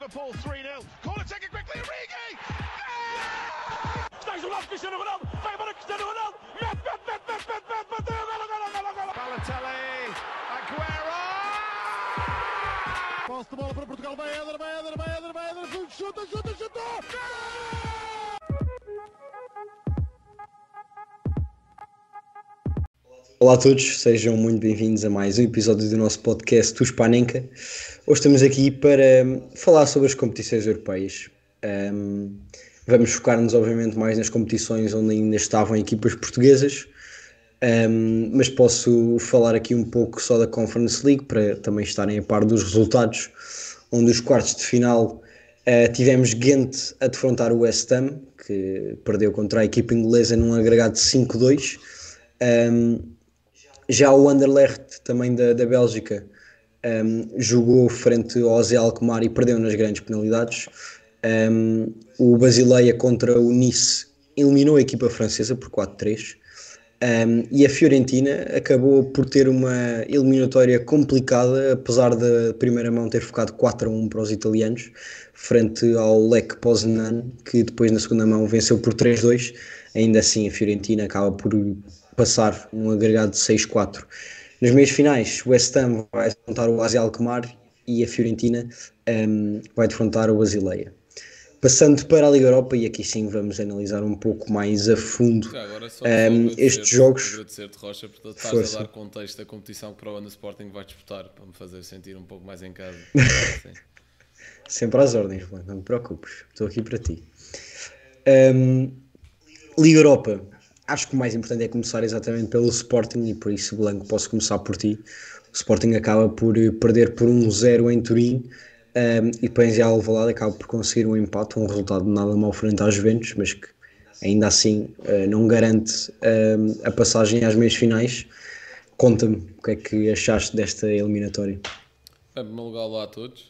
Liverpool 3 0. Corner taken quickly, Origi! Yeah! Cristiano Ronaldo! Cristiano Ronaldo! Olá a todos, sejam muito bem-vindos a mais um episódio do nosso podcast Tuspanenka. Hoje estamos aqui para hum, falar sobre as competições europeias. Um, vamos focar-nos, obviamente, mais nas competições onde ainda estavam equipas portuguesas, um, mas posso falar aqui um pouco só da Conference League para também estarem a par dos resultados, onde os quartos de final uh, tivemos Ghent a defrontar o West Ham, que perdeu contra a equipa inglesa num agregado de 5-2. Um, já o Anderlecht, também da, da Bélgica, um, ehm, jogou frente ao Zé Alkmaar e perdeu nas grandes penalidades. Um, ehm, o Basileia contra o Nice eliminou a equipa francesa por 4-3. Um, ehm, e a Fiorentina acabou por ter uma eliminatória complicada, apesar da primeira mão ter focado 4 1 para os italianos, frente ao lec Poznan, que depois na segunda mão venceu por 3 2. Ainda assim, a Fiorentina acaba por passar um agregado de 6-4. Nas meias finais, o West Ham vai defrontar o Asi Alkmaar e a Fiorentina um, ehm, vai defrontar o Basileia. Passando para a Liga Europa, e aqui sim vamos analisar um pouco mais a fundo um, ehm, estes jogos. Agradecer-te, Rocha, por estar Força. a dar contexto da competição que para o ano Sporting vai disputar, para me fazer sentir um pouco mais em casa. Sempre às ordens, não te preocupes, estou aqui para ti. Um, ehm, Liga Europa, acho que o mais importante é começar exatamente pelo Sporting e por isso, Blanco, posso começar por ti. O Sporting acaba por eh, perder por 1-0 em Turim um, ehm, e depois em Alvalade acaba por conseguir um empate, um resultado nada mal frente aos Juventus, mas que ainda assim uh, não garante uh, a passagem às meias finais. Conta-me o que é que achaste desta eliminatória. É primeiro lugar, lá a todos.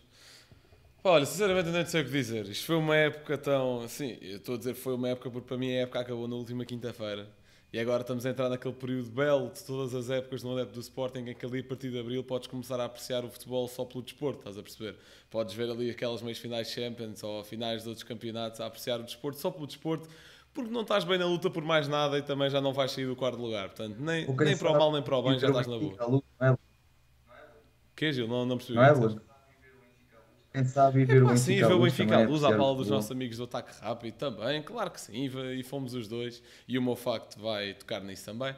Pá, olha, sinceramente não sei o que dizer. Isto foi uma época tão. Sim, eu estou a dizer foi uma época porque para mim a época acabou na última quinta-feira. E agora estamos a entrar naquele período belo de todas as épocas no adepto do Sporting, em que ali a partir de Abril podes começar a apreciar o futebol só pelo desporto, estás a perceber? Podes ver ali aquelas meias finais Champions ou finais de outros campeonatos a apreciar o desporto só pelo desporto, porque não estás bem na luta por mais nada e também já não vais sair do quarto lugar. Portanto, nem, nem para o mal nem para o bem já estás na boa. Que é? é Gil? Não, não percebi. Não é, pensar é viver é, pá, o Benfica. Sim, ver o Benfica à é luz, à bala dos nossos amigos do ataque rápido também, claro que sim, e fomos os dois, e o meu facto vai tocar nisso também.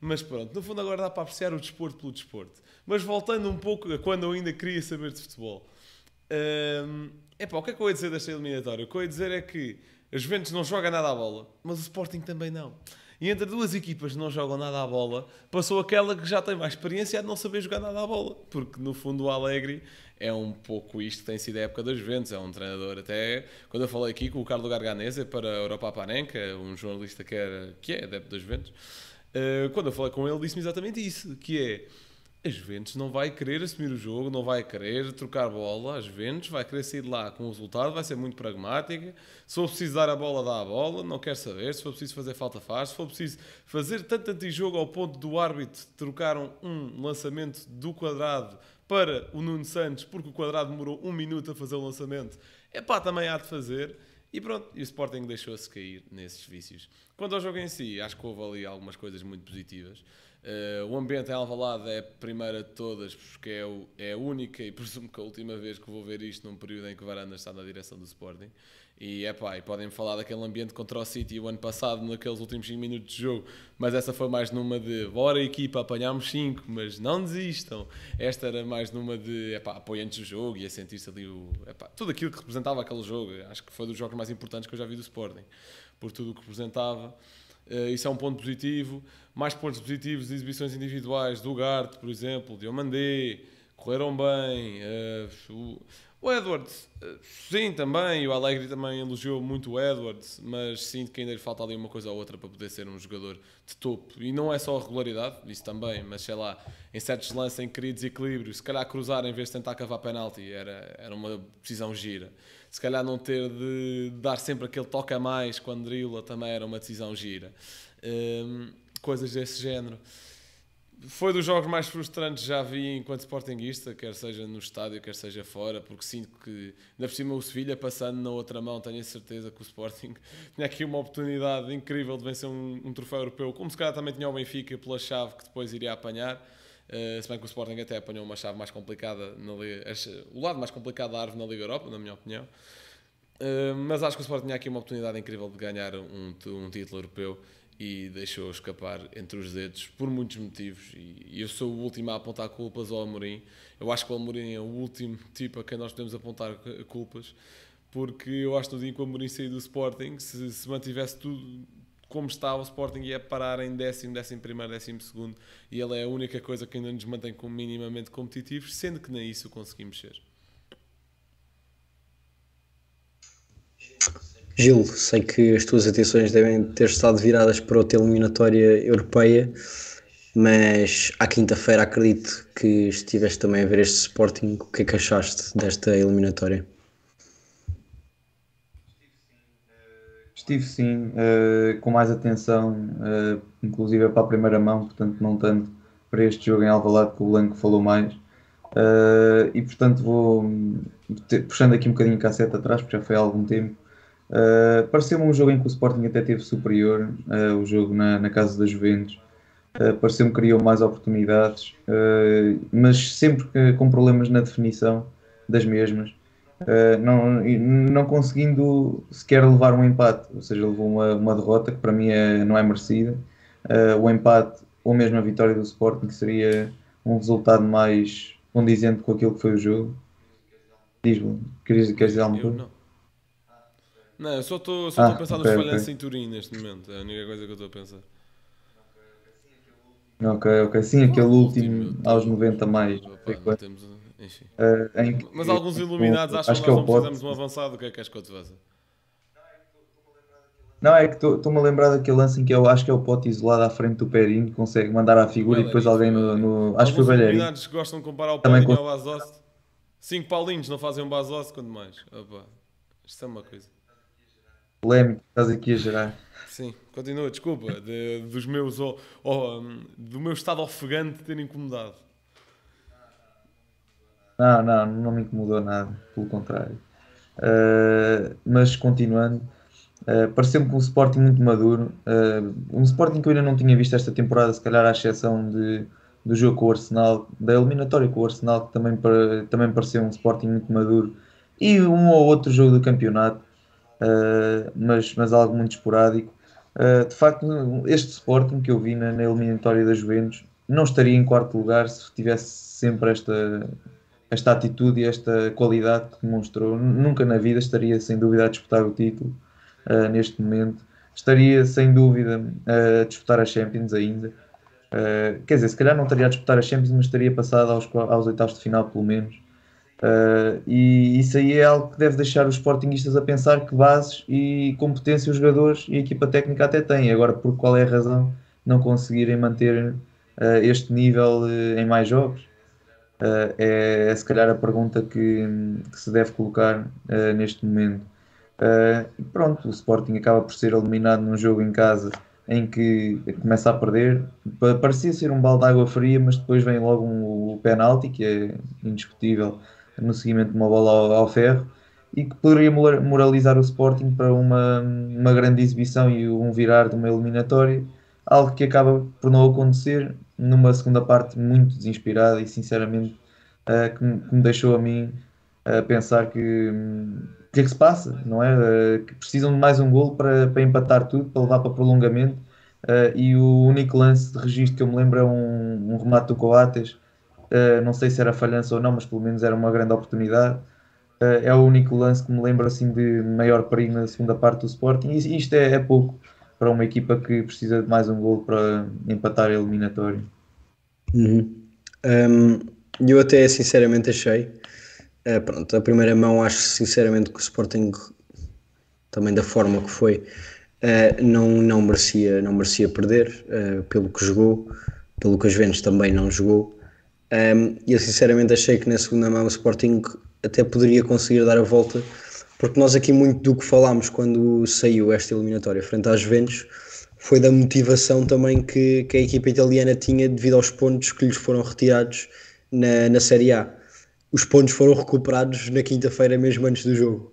Mas pronto, no fundo agora dá para apreciar o desporto pelo desporto. Mas voltando um pouco a quando eu ainda queria saber de futebol. é epá, o que é que eu ia dizer desta eliminatória? O que eu ia dizer é que a Juventus não joga nada à bola, mas o Sporting também não e entre duas equipas que não jogam nada à bola, passou aquela que já tem mais experiência de não saber jogar nada à bola, porque no fundo o Alegre é um pouco isto que tem sido a época dos Juventus, é um treinador até, quando eu falei aqui com o Carlos Garganese para a Europa Aparenca, é um jornalista que, era, que é adepto dos Juventus, eh, quando eu falei com ele disse-me exatamente isso, que é a Juventus não vai querer assumir o jogo, não vai querer trocar bola. A Juventus vai querer sair de lá com o resultado, vai ser muito pragmática. Se for preciso dar a bola, dá a bola, não quer saber. Se for preciso fazer falta, faz. Se for preciso fazer tanto antijogo ao ponto do árbitro trocaram um lançamento do quadrado para o Nuno Santos, porque o quadrado demorou um minuto a fazer o lançamento, é pá, também há de fazer. E pronto, e o Sporting deixou-se cair nesses vícios. Quanto ao jogo em si, acho que houve ali algumas coisas muito positivas. Uh, o ambiente em Alvalade é a primeira de todas, porque é, o, é a única e presumo que a última vez que vou ver isto num período em que o Varanda está na direção do Sporting. E é pá, e podem falar daquele ambiente contra o City o ano passado, naqueles últimos 5 minutos de jogo, mas essa foi mais numa de bora equipa, apanhámos 5, mas não desistam. Esta era mais numa de é pá, apoiantes do jogo e a sentir-se ali o, tudo aquilo que representava aquele jogo. Acho que foi dos jogos mais importantes que eu já vi do Sporting, por tudo o que representava. Eh, isso é um ponto positivo. Mais pontos positivos de exibições individuais do Garte, por exemplo, de Omandé, correram bem. Uh, o Edwards, uh, sim, também. O Alegre também elogiou muito o Edwards, mas sinto que ainda lhe falta ali uma coisa ou outra para poder ser um jogador de topo. E não é só a regularidade, isso também, mas sei lá, em certos lances em queridos queria desequilíbrio, se calhar cruzar em vez de tentar cavar penalti, era, era uma decisão gira se calhar não ter de dar sempre aquele toque a mais quando drila também era uma decisão gira. Um, coisas desse género. Foi dos jogos mais frustrantes que já vi enquanto Sportingista, quer seja no estádio, quer seja fora, porque sinto que, ainda por cima, o Sevilha passando na outra mão, tenho a certeza que o Sporting tinha aqui uma oportunidade incrível de vencer um, um troféu europeu, como se calhar também tinha o Benfica pela chave que depois iria apanhar eh, se bem que o Sporting até apanhou uma chave mais complicada, na Liga, o lado mais complicado da árvore na Liga Europa, na minha opinião. Uh, mas acho que o Sporting tinha aqui uma oportunidade incrível de ganhar um, um título europeu e deixou escapar entre os dedos por muitos motivos. E eu sou o último a apontar culpas ao Amorim. Eu acho que o Amorim é o último tipo a quem nós podemos apontar culpas, porque eu acho que no dia em que o Amorim saiu do Sporting, se, se mantivesse tudo como está o Sporting a é parar em décimo, décimo primeiro, décimo segundo e ele é a única coisa que ainda nos mantém como minimamente competitivos, sendo que nem isso conseguimos ser. Gil, sei que as tuas atenções devem ter estado viradas para outra eliminatória europeia, mas à quinta-feira acredito que estiveste também a ver este Sporting. O que é que achaste desta eliminatória? Estive sim, uh, com mais atenção, uh, inclusive para a primeira mão, portanto não tanto para este jogo em Alvalade que o Blanco falou mais. Uh, e portanto vou hum, puxando aqui um bocadinho a cassete atrás, porque já foi há algum tempo. Uh, Pareceu-me um jogo em que o Sporting até teve superior, uh, o jogo na, na casa da Juventus. Uh, Pareceu-me que criou mais oportunidades, mas sempre que, com problemas na definição das mesmas. Eh, não, não conseguindo sequer levar um empate, ou seja, levou uma, uma derrota que para mim é, não é merecida. Uh, o empate ou mesmo a vitória do Sporting seria um resultado mais condizente com aquilo que foi o jogo. Diz-me, queres, queres dizer algo? Não. não, eu só estou ah, a pensar nos falhanços okay. em Turim neste momento, é a única coisa que eu estou a pensar. Ok, ok, sim, aquele último tipo, aos 90 mais. Opa, Uh, em, Mas alguns tipo, iluminados acham acho que, nós não precisamos de um avançado. O que é que és que eu te faça? Não, é que estou-me a lembrar daquele lance em que eu acho que é o pote isolado à frente do Perinho que consegue mandar à figura e depois alguém no. no acho que foi Balheirinho. Os gostam de comparar o Também com ao Basoste. Cinco Paulinhos não fazem um Basoste, quando mais. Opa, isto é uma coisa. Polémico, estás aqui a gerar. Sim, continua, desculpa, de, dos meus, oh, oh, do meu estado ofegante ter incomodado. Não, não, não me incomodou nada, pelo contrário. Uh, mas continuando, uh, pareceu-me que um Sporting muito maduro, uh, um Sporting que eu ainda não tinha visto esta temporada, se calhar à exceção de, do jogo com o Arsenal, da eliminatória com o Arsenal, que também, também pareceu um Sporting muito maduro, e um ou outro jogo do campeonato, mas, mas algo muito esporádico. de facto, este Sporting que eu vi na, na eliminatória da Juventus não estaria em quarto lugar se tivesse sempre esta esta atitude e esta qualidade que demonstrou. Nunca na vida estaria sem dúvida a disputar o título uh, neste momento. Estaria sem dúvida uh, a disputar a Champions ainda. Uh, quer dizer, se calhar não estaria a disputar a Champions, mas estaria passado aos, aos oitavos de final, pelo menos. Eh, e isso aí é algo que deve deixar os sportingistas a pensar que bases e competência os jogadores e a equipa técnica até têm. Agora, por qual é a razão não conseguirem manter este nível em mais jogos? uh, é, é, se calhar a pergunta que, que se deve colocar uh, neste momento. Uh, pronto, o Sporting acaba por ser eliminado num jogo em casa em que começa a perder. Parecia ser um balde de água fria, mas depois vem logo um, o penalti, que é indiscutível, no seguimento de uma bola ao, ao ferro, e que poderia moralizar o Sporting para uma, uma grande exibição e um virar de uma eliminatória, algo que acaba por não acontecer, numa segunda parte muito desinspirada e sinceramente uh, que, me, que, me deixou a mim a uh, eh, pensar que hum, que é que se passa, não é? Uh, que precisam de mais um golo para, para empatar tudo, para levar para prolongamento e o único lance de registro que eu me lembro é um, um remate do Coates, não sei se era falhança ou não, mas pelo menos era uma grande oportunidade. é o único lance que me lembro assim de maior perigo na segunda parte do Sporting e isto é, é pouco para uma equipa que precisa de mais um gol para empatar a eliminatória. Uhum. Um, eu até sinceramente achei, uh, pronto, a primeira mão acho sinceramente que o Sporting, também da forma que foi, uh, não, não, merecia, não merecia perder, uh, pelo que jogou, pelo que as Juventus também não jogou. Um, eu sinceramente achei que na segunda mão o Sporting até poderia conseguir dar a volta porque nós aqui muito do que falámos quando saiu esta eliminatória frente às Juventus foi da motivação também que, que a equipa italiana tinha devido aos pontos que lhes foram retirados na, na Série A. Os pontos foram recuperados na quinta-feira, mesmo antes do jogo.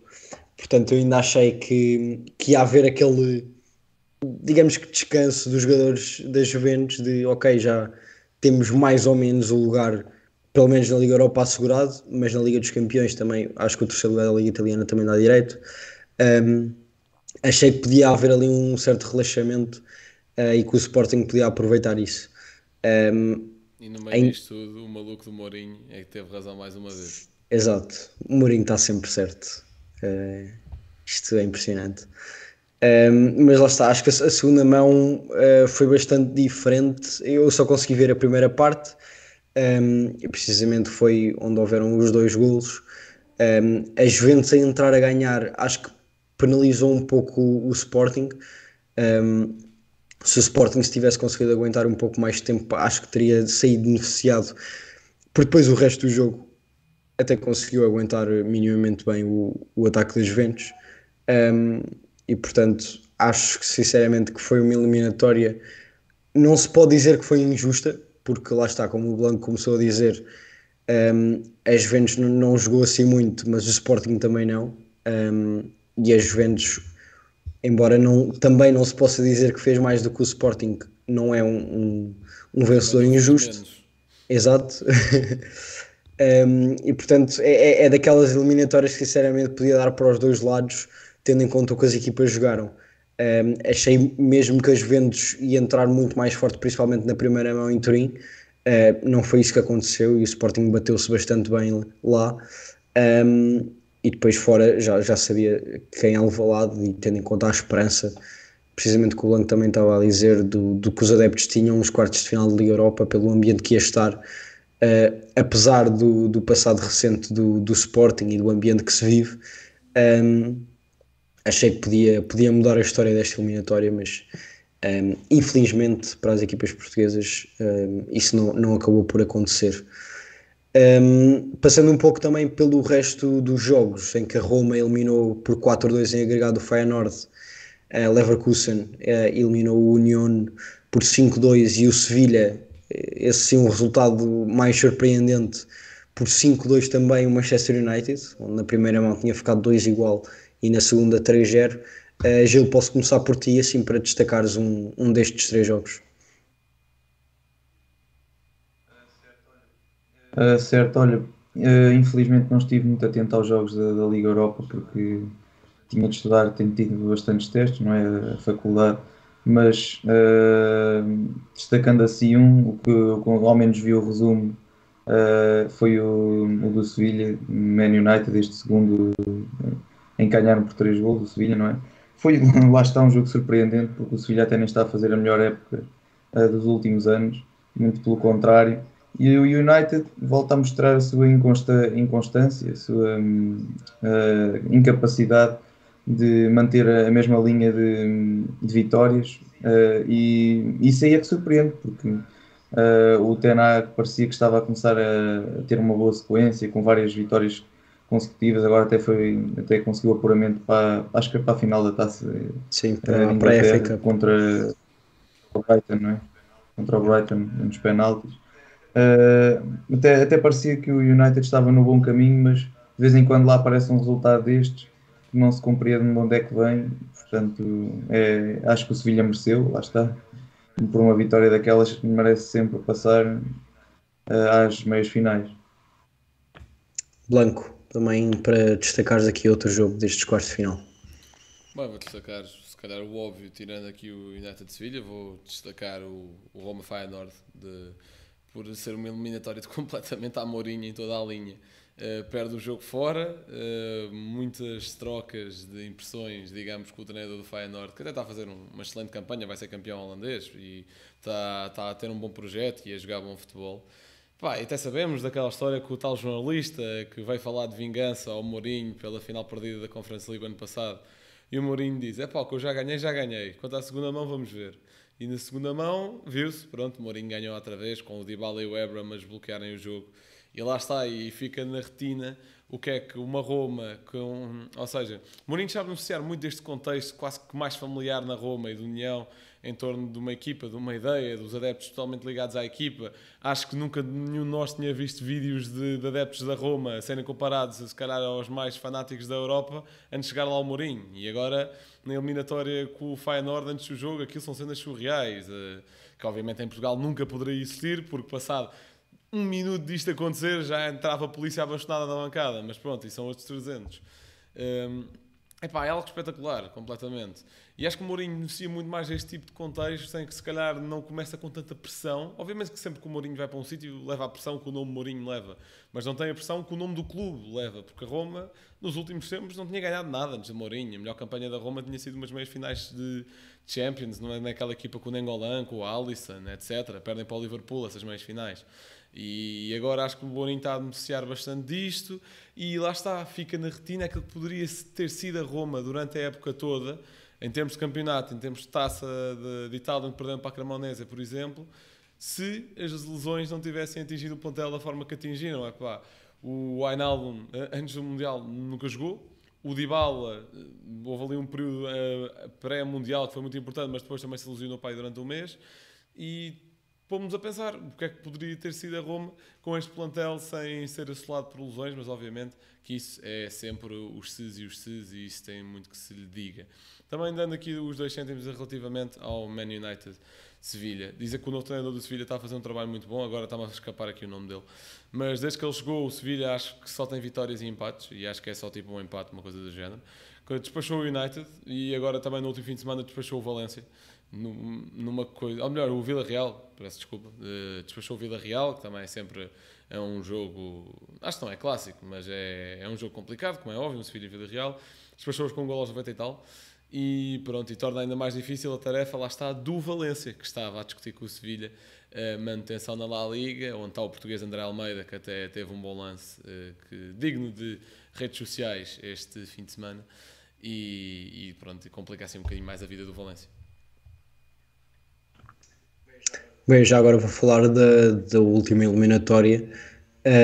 Portanto, eu ainda achei que, que ia haver aquele, digamos que descanso dos jogadores da Juventus, de ok, já temos mais ou menos o lugar pelo menos na Liga Europa assegurado, mas na Liga dos Campeões também, acho que o terceiro lugar da Liga Italiana também dá direito. Um, achei que podia haver ali um certo relaxamento uh, e que o Sporting podia aproveitar isso. Um, e no meio em... disto tudo, o maluco do Mourinho é que teve razão mais uma vez. Exato, o Mourinho está sempre certo. Uh, isto é impressionante. Um, mas lá está, acho que a segunda mão uh, foi bastante diferente. Eu só consegui ver a primeira parte um, e precisamente foi onde houveram os dois golos. Um, a Juventus a entrar a ganhar, acho que penalizou um pouco o, o Sporting. Um, se o Sporting se tivesse conseguido aguentar um pouco mais de tempo, acho que teria saído beneficiado, porque depois o resto do jogo até conseguiu aguentar minimamente bem o, o ataque dos Juventus. Um, e portanto, acho que sinceramente que foi uma eliminatória. Não se pode dizer que foi injusta, porque lá está, como o Blanco começou a dizer, um, a Juventus não, jogou assim muito, mas o Sporting também não. Um, e a Juventus, embora não, também não se possa dizer que fez mais do que o Sporting, não é um, um, um vencedor injusto. Exato. um, e portanto, é, é, é daquelas eliminatórias que sinceramente podia dar para os dois lados, tendo em conta o que as equipas jogaram. Um, achei mesmo que as vendas ia entrar muito mais forte, principalmente na primeira mão em Turim. Uh, não foi isso que aconteceu e o Sporting bateu-se bastante bem lá. Um, e depois fora já, já sabia quem é lado e tendo em conta a esperança, precisamente que o Lang também estava a dizer, do, do que os adeptos tinham nos quartos de final da Liga Europa, pelo ambiente que ia estar, uh, apesar do, do passado recente do, do Sporting e do ambiente que se vive. Um, achei que podia, podia mudar a história desta eliminatória, mas um, ehm, infelizmente para as equipas portuguesas um, ehm, isso não, não acabou por acontecer. Um, ehm, passando um pouco também pelo resto dos jogos, em que a Roma eliminou por 4-2 em agregado o Feyenoord, a eh, Leverkusen eh, eliminou o Union por 5-2 e o Sevilha, eh, esse sim um resultado mais surpreendente, por 5-2 também o Manchester United, onde na primeira mão tinha ficado 2 igual e na segunda 3-0. Uh, eh, Gil, posso começar por ti, assim, para destacares um, um destes três jogos. Uh, certo, olha, uh, infelizmente não estive muito atento aos jogos da, da, Liga Europa porque tinha de estudar, tenho tido bastantes testes, não é? A faculdade, mas uh, destacando assim um, o que ao menos vi o resumo foi o, o do Sevilha, Man United, este segundo em ganharam por 3 gols o Sevilha, não é? Foi, lá está, um jogo surpreendente, porque o Sevilha até nem está a fazer a melhor época uh, dos últimos anos, muito pelo contrário. E o United volta a mostrar a sua inconstância, a sua um, uh, eh, incapacidade de manter a, mesma linha de, de vitórias, uh, e isso aí é que surpreende, porque o Tenar parecia que estava a começar a, a ter uma boa sequência, com várias vitórias consecutivas, agora até, foi, até conseguiu apuramento para, acho que é para a final da taça. Sim, eh, para, a FA Contra o Brighton, não é? Contra o Brighton, nos penaltis. Uh, até, até parecia que o United estava no bom caminho, mas de vez em quando lá aparece um resultado destes que não se compreende de onde é que vem. Portanto, é, acho que o Sevilha mereceu, lá está. Por uma vitória daquelas que merece sempre passar uh, às meias finais. Blanco, também para destacares aqui outro jogo destes quartos de final. Bem, vou destacar se calhar o óbvio, tirando aqui o United de Sevilha, vou destacar o, o Roma Feyenoord de, por ser uma eliminatória de completamente à Mourinho em toda a linha. Uh, perde o jogo fora, uh, muitas trocas de impressões, digamos, com o treinador do Feyenoord, que até está a fazer um, uma excelente campanha, vai ser campeão holandês e está, está a ter um bom projeto e a jogar bom futebol. Pá, até sabemos daquela história que o tal jornalista que veio falar de vingança ao Mourinho pela final perdida da Conference League ano passado. E o Mourinho diz: é pá, o que eu já ganhei, já ganhei. Quanto à segunda mão, vamos ver. E na segunda mão, viu-se, pronto, Mourinho ganhou outra vez, com o Dybala e o Ebra mas desbloquearem o jogo. E lá está, e fica na retina o que é que uma Roma com. Ou seja, Mourinho sabe beneficiar muito deste contexto quase que mais familiar na Roma e do União em torno de uma equipa, de uma ideia, dos adeptos totalmente ligados à equipa. Acho que nunca nenhum de nós tinha visto vídeos de, de adeptos da Roma serem comparados, se calhar, aos mais fanáticos da Europa, antes de chegar lá ao Mourinho. E agora, na eliminatória com o Feyenoord, antes do jogo, aquilo são cenas surreais, eh, que obviamente em Portugal nunca poderia existir, porque passado um minuto disto acontecer já entrava a polícia abastonada na bancada, mas pronto, e são outros 300. Um, ehm, é pá, é algo espetacular, completamente. E acho que o Mourinho inicia muito mais deste tipo de contexto, sem que se calhar não começa com tanta pressão. Obviamente que sempre que o Mourinho vai para um sítio leva a pressão que o nome Mourinho leva, mas não tem a pressão que o nome do clube leva, porque a Roma nos últimos tempos não tinha ganhado nada antes de Mourinho. A melhor campanha da Roma tinha sido umas meias finais de Champions, não é naquela equipa com o Nengolan, com o Alisson, etc. Perdem para o Liverpool essas meias finais. E agora acho que o Boninho está a beneficiar bastante disto e lá está, fica na retina aquilo que poderia ter sido a Roma durante a época toda, em termos de campeonato, em termos de taça de, de Itália, onde perdemos para a Cremonese, por exemplo, se as lesões não tivessem atingido o plantel da forma que atingiram. É pá, o Ainaldo, eh, antes do Mundial, nunca jogou. O Dybala, eh, houve ali um período eh, pré-mundial que foi muito importante, mas depois também se lesionou para pai durante um mês. E pomos a pensar o que é que poderia ter sido a Roma com este plantel sem ser assolado por lesões, mas obviamente que isso é sempre os SIS e os SIS e isso tem muito que se lhe diga. Também dando aqui os dois cêntimos relativamente ao Man United Sevilha. Dizem que o novo treinador do Sevilha está a fazer um trabalho muito bom, agora está-me a escapar aqui o nome dele. Mas desde que ele chegou, o Sevilha acho que só tem vitórias e empates, e acho que é só tipo um empate, uma coisa do género. Despachou o United e agora também no último fim de semana despachou o Valência numa coisa, ou melhor, o Vila Real, peço desculpa, eh, despachou o Vila Real, que também é sempre é um jogo, acho que não é clássico, mas é, é um jogo complicado, como é óbvio, um Sevilha e Vila Real, despachou-os com um gol aos 90 e tal, e pronto, e torna ainda mais difícil a tarefa, lá está, do Valência, que estava a discutir com o Sevilha a eh, manutenção na La Liga, onde está o português André Almeida, que até teve um bom lance eh, que, digno de redes sociais este fim de semana, e, e pronto, complica assim um bocadinho mais a vida do Valência. Bem, já agora vou falar da, da última eliminatória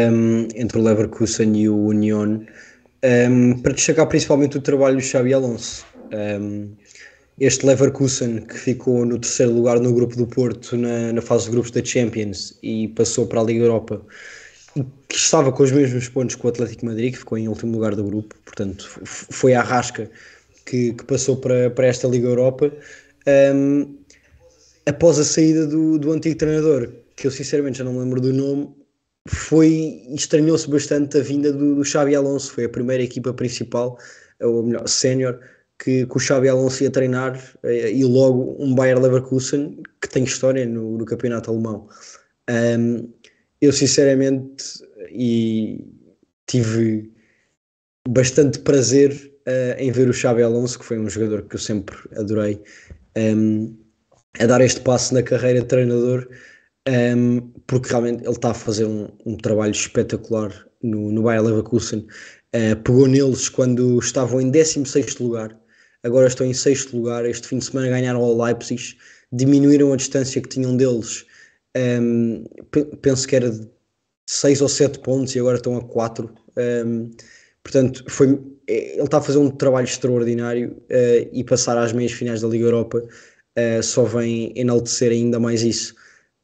um, entre o Leverkusen e o Union, um, para destacar principalmente o trabalho do Xabi Alonso. Um, este Leverkusen que ficou no terceiro lugar no grupo do Porto na, na, fase de grupos da Champions e passou para a Liga Europa que estava com os mesmos pontos que o Atlético Madrid que ficou em último lugar do grupo portanto foi a rasca que, que, passou para, para esta Liga Europa um, após a saída do, do antigo treinador, que eu sinceramente já não me lembro do nome, foi estranhou-se bastante a vinda do, do Xabi Alonso, foi a primeira equipa principal, ou melhor, sénior, que, que o Xabi Alonso ia treinar eh, e logo um Bayer Leverkusen que tem história no, no campeonato alemão. Um, eu sinceramente e tive bastante prazer uh, em ver o Xabi Alonso, que foi um jogador que eu sempre adorei. Um, a dar este passo na carreira de treinador, um, ehm, porque realmente ele está a fazer um, um trabalho espetacular no, no Bayer Leverkusen. Uh, pegou neles quando estavam em 16 lugar, agora estão em 6 lugar. Este fim de semana ganharam ao Leipzig, diminuíram a distância que tinham deles, um, ehm, penso que era de 6 ou 7 pontos e agora estão a 4. Ehm, portanto, foi, eh, ele está a fazer um trabalho extraordinário uh, e passar às meias finais da Liga Europa uh, só vem enaltecer ainda mais isso.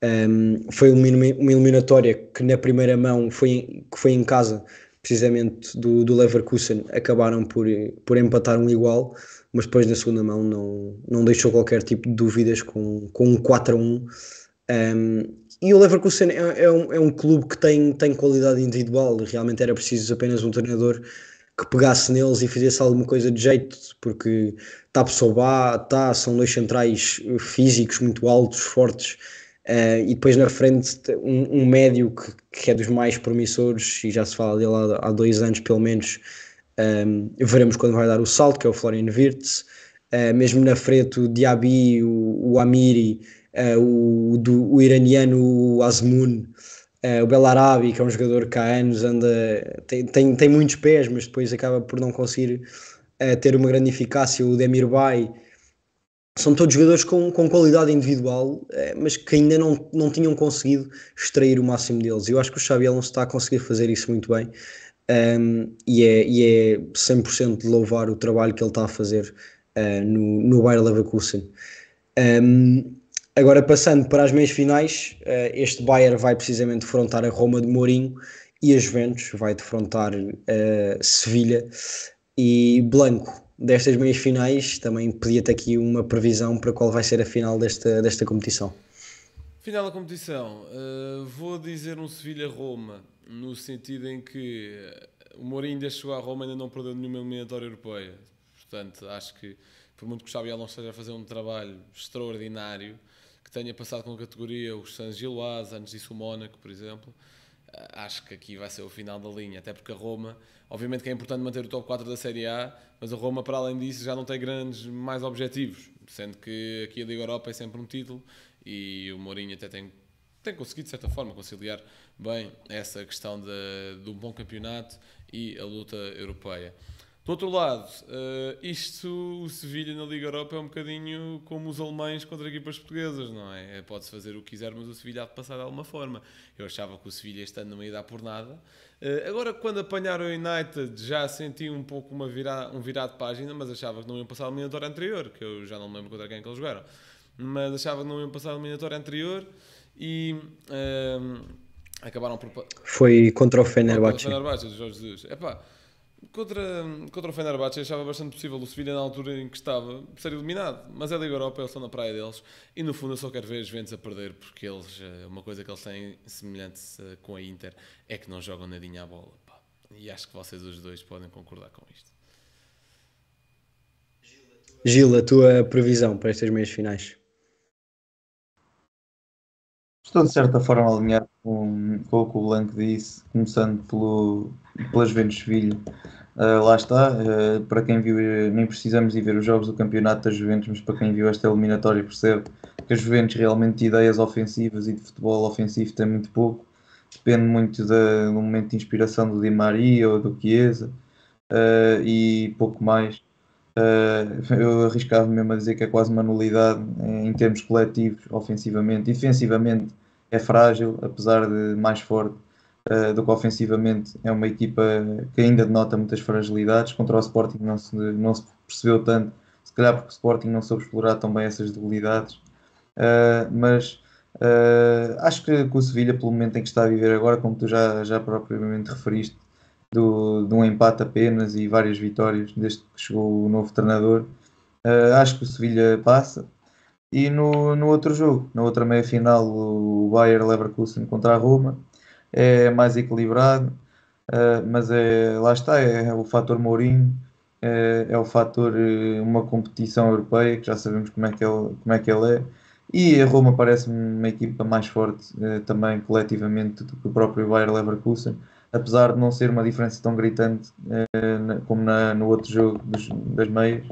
Um, ehm, foi uma eliminatória que na primeira mão foi, que foi em casa, precisamente do, do Leverkusen, acabaram por, por empatar um igual, mas depois na segunda mão não, não deixou qualquer tipo de dúvidas com, com um 4 a 1. Um, ehm, e o Leverkusen é, é, um, é um clube que tem, tem qualidade individual, realmente era preciso apenas um treinador que pegasse neles e fizesse alguma coisa de jeito, porque Tapsobá, tá, são dois centrais eh, físicos muito altos, fortes, uh, e depois na frente um, um médio que, que, é dos mais promissores, e já se fala dele há, há dois anos pelo menos, um, ehm, veremos quando vai dar o salto, que é o Florian Wirtz, uh, mesmo na frente o Diaby, o, o Amiri, uh, o, do, o iraniano o Azmoun, Uh, o Belarabi, que é um jogador que há anos anda, tem, tem, tem muitos pés, mas depois acaba por não conseguir uh, ter uma grande eficácia. O Demir Bay, são todos jogadores com, com qualidade individual, uh, mas que ainda não, não tinham conseguido extrair o máximo deles. Eu acho que o Xabi Alonso está a conseguir fazer isso muito bem um, ehm, e, é, e é 100% de louvar o trabalho que ele está a fazer no, no Bayer Leverkusen. Um, ehm, Agora, passando para as meias finais, eh, este Bayern vai precisamente defrontar a Roma de Mourinho e a Juventus vai defrontar a eh, Sevilha e Blanco. Destas meias finais, também pedia-te aqui uma previsão para qual vai ser a final desta, desta competição. Final da competição, uh, vou dizer um Sevilha-Roma, no sentido em que o Mourinho deixou chegou à Roma ainda não perdeu nenhuma eliminatória europeia. Portanto, acho que, por muito que o Xabi Alonso esteja a fazer um trabalho extraordinário, que tenha passado com a categoria os San Giloás, antes disso o Mónaco, por exemplo, acho que aqui vai ser o final da linha, até porque a Roma, obviamente que é importante manter o top 4 da Série A, mas a Roma, para além disso, já não tem grandes mais objetivos, sendo que aqui a Liga Europa é sempre um título e o Mourinho até tem, tem conseguido, de certa forma, conciliar bem essa questão de, de um bom campeonato e a luta europeia. Por outro lado, uh, isto, o Sevilha na Liga Europa é um bocadinho como os alemães contra equipas portuguesas, não é? Eh, pode-se fazer o que quiser, mas o Sevilha há de passar de alguma forma. Eu achava que o Sevilha este ano não ia dar por nada. Uh, agora, quando apanharam o United, já senti um pouco uma vira, um virado de página, mas achava que não iam passar a eliminatória anterior, que eu já não me lembro contra quem é que eles jogaram. Mas achava que não iam passar a eliminatória anterior e... Uh, acabaram por... Foi contra o Fenerbahçe. Contra o Fenerbahçe, dos Jorge Jesus. Epá, Contra, contra o Fenerbahçe achava bastante possível o Sevilha na altura em que estava ser eliminado, mas é Liga Europa, eles estão na praia deles e no fundo eu só quero ver os Juventus a perder porque eles, eh, uma coisa que eles têm semelhante eh, com a Inter é que não jogam nadinha à bola pá. e acho que vocês os dois podem concordar com isto Gil, a tua previsão para estas meias finais? Estou de certa forma alinhado com, com o que o Blanco disse, começando pelo, pelas Juventus Sevilha. Eh, lá está, uh, para quem viu, eh, nem precisamos ir ver os jogos do campeonato das Juventus, mas para quem viu esta eliminatória percebe que as Juventus realmente de ideias ofensivas e de futebol ofensivo tem muito pouco, depende muito da, do momento de inspiração do Di Maria ou do Chiesa uh, e pouco mais. eu arriscava mesmo a dizer que é quase uma nulidade em termos coletivos, ofensivamente e defensivamente é frágil, apesar de mais forte eh, do que ofensivamente é uma equipa que ainda denota muitas fragilidades. Contra o Sporting não se, não se percebeu tanto, se calhar porque o Sporting não soube explorar tão bem essas debilidades. Uh, mas uh, acho que, com o Sevilha, pelo momento em que está a viver agora, como tu já, já propriamente referiste, do, de um empate apenas e várias vitórias desde que chegou o novo treinador, acho que o Sevilha passa. E no, no outro jogo, na outra meia final, o Bayer Leverkusen contra a Roma, é mais equilibrado, uh, mas é, lá está, é, é, o fator Mourinho, é, é o fator eh, uma competição europeia, que já sabemos como é que ele, como é, que ele é. E a Roma parece-me uma equipa mais forte eh, também coletivamente do que o próprio Bayer Leverkusen, apesar de não ser uma diferença tão gritante como na, no outro jogo dos, das meias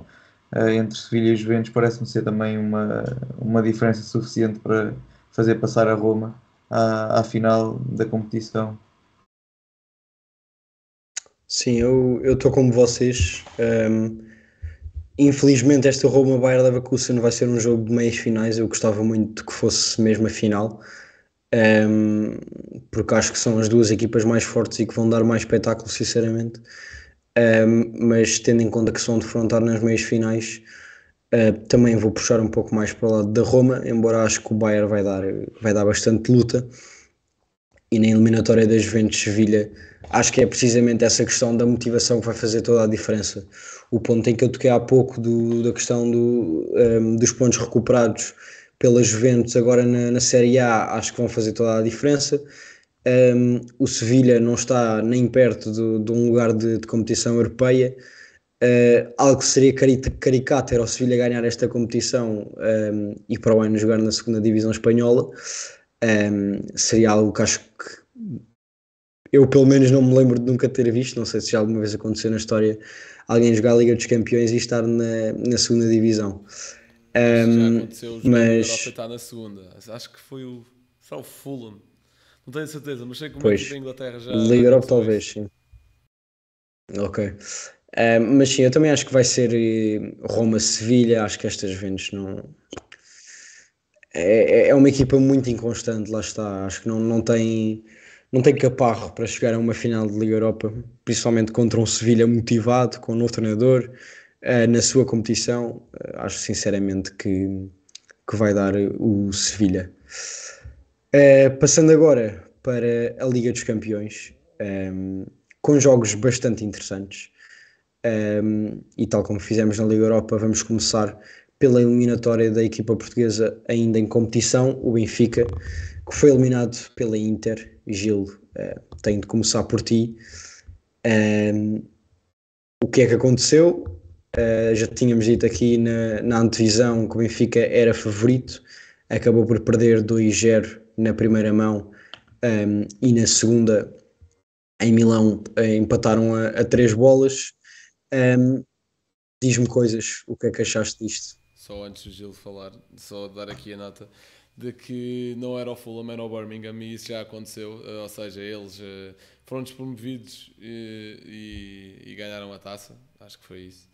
entre Sevilha e Juventus parece-me ser também uma, uma diferença suficiente para fazer passar a Roma à, à final da competição. Sim, eu estou como vocês. Um, ehm, infelizmente, esta Roma Bayer Leverkusen vai ser um jogo de meias finais. Eu gostava muito que fosse mesmo a final, um, ehm, porque acho que são as duas equipas mais fortes e que vão dar mais espetáculo, sinceramente. Um, ehm, mas tendo em conta que são de defrontar nas meias finais, Uh, também vou puxar um pouco mais para o lado da Roma, embora acho que o Bayern vai dar, vai dar bastante luta. E na eliminatória da Juventus Sevilha, acho que é precisamente essa questão da motivação que vai fazer toda a diferença. O ponto em que eu toquei há pouco do, da questão do, um, ehm, dos pontos recuperados pela Juventus agora na, na, Série A, acho que vão fazer toda a diferença. Um, ehm, o Sevilha não está nem perto de, de um lugar de, de competição europeia Uh, algo que seria caricato era o Sevilha ganhar esta competição um, ehm, e para o ano jogar na segunda divisão espanhola. Um, ehm, seria algo que acho que eu pelo menos não me lembro de nunca ter visto. Não sei se já alguma vez aconteceu na história alguém jogar a Liga dos Campeões e estar na, na segunda divisão. Um, já ehm, aconteceu, o mas... Europa está na segunda. Acho que foi o, foi o Fulham. Não tenho certeza, mas sei que o Inglaterra já. Liga Europa talvez, sim. Ok mas sim, eu também acho que vai ser eh, Roma-Sevilha. Acho que estas vendas não. É, é, é uma equipa muito inconstante, lá está. Acho que não, não tem. Não tem caparro para chegar a uma final de Liga Europa, principalmente contra um Sevilha motivado, com um novo treinador, eh, na sua competição. Eh, acho sinceramente que, que vai dar o Sevilha. passando agora para a Liga dos Campeões, ehm, com jogos bastante interessantes. Um, e tal como fizemos na Liga Europa, vamos começar pela eliminatória da equipa portuguesa ainda em competição, o Benfica, que foi eliminado pela Inter. Gil, uh, eh, tenho de começar por ti. Um, o que é que aconteceu? Uh, já tínhamos dito aqui na, na antevisão que o Benfica era favorito, acabou por perder 2-0 na primeira mão um, e na segunda em Milão eh, empataram a, a três bolas. Um, Diz-me coisas, o que é que achaste disto? Só antes de Gil falar, só dar aqui a nota de que não era o Fulham, era o Birmingham e isso já aconteceu, eh, ou seja, eles eh, foram despromovidos e, eh, e, e ganharam a taça, acho que foi isso,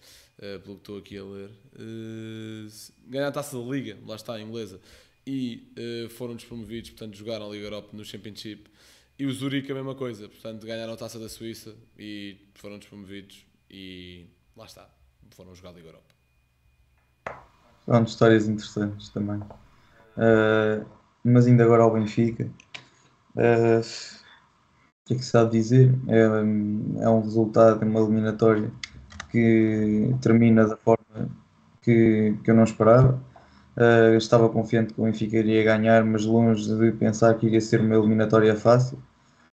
pelo que estou aqui a ler. Ganharam a taça da Liga, lá está, a inglesa, e foram despromovidos, portanto jogaram a Liga Europa no Championship e o Zurique a mesma coisa, portanto ganharam a taça da Suíça e foram despromovidos e lá está, foram jogar em Liga Europa. São histórias interessantes também. Uh, mas ainda agora ao Benfica. Uh, o que é que sabe dizer? É, é um resultado, é uma eliminatória que termina da forma que, que eu não esperava. Uh, estava confiante que o Benfica iria ganhar, mas longe de pensar que iria ser uma eliminatória fácil,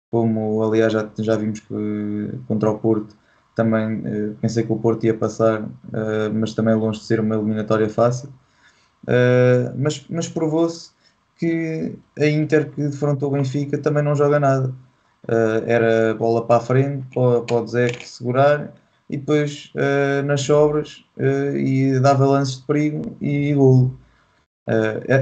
como aliás já, já vimos que, contra o Porto também uh, pensei que o Porto ia passar, uh, mas também longe de ser uma eliminatória fácil. Eh, mas mas provou-se que a Inter que defrontou o Benfica também não joga nada. era bola para a frente, para, para o que segurar, e depois nas sobras e dava lances de perigo e golo.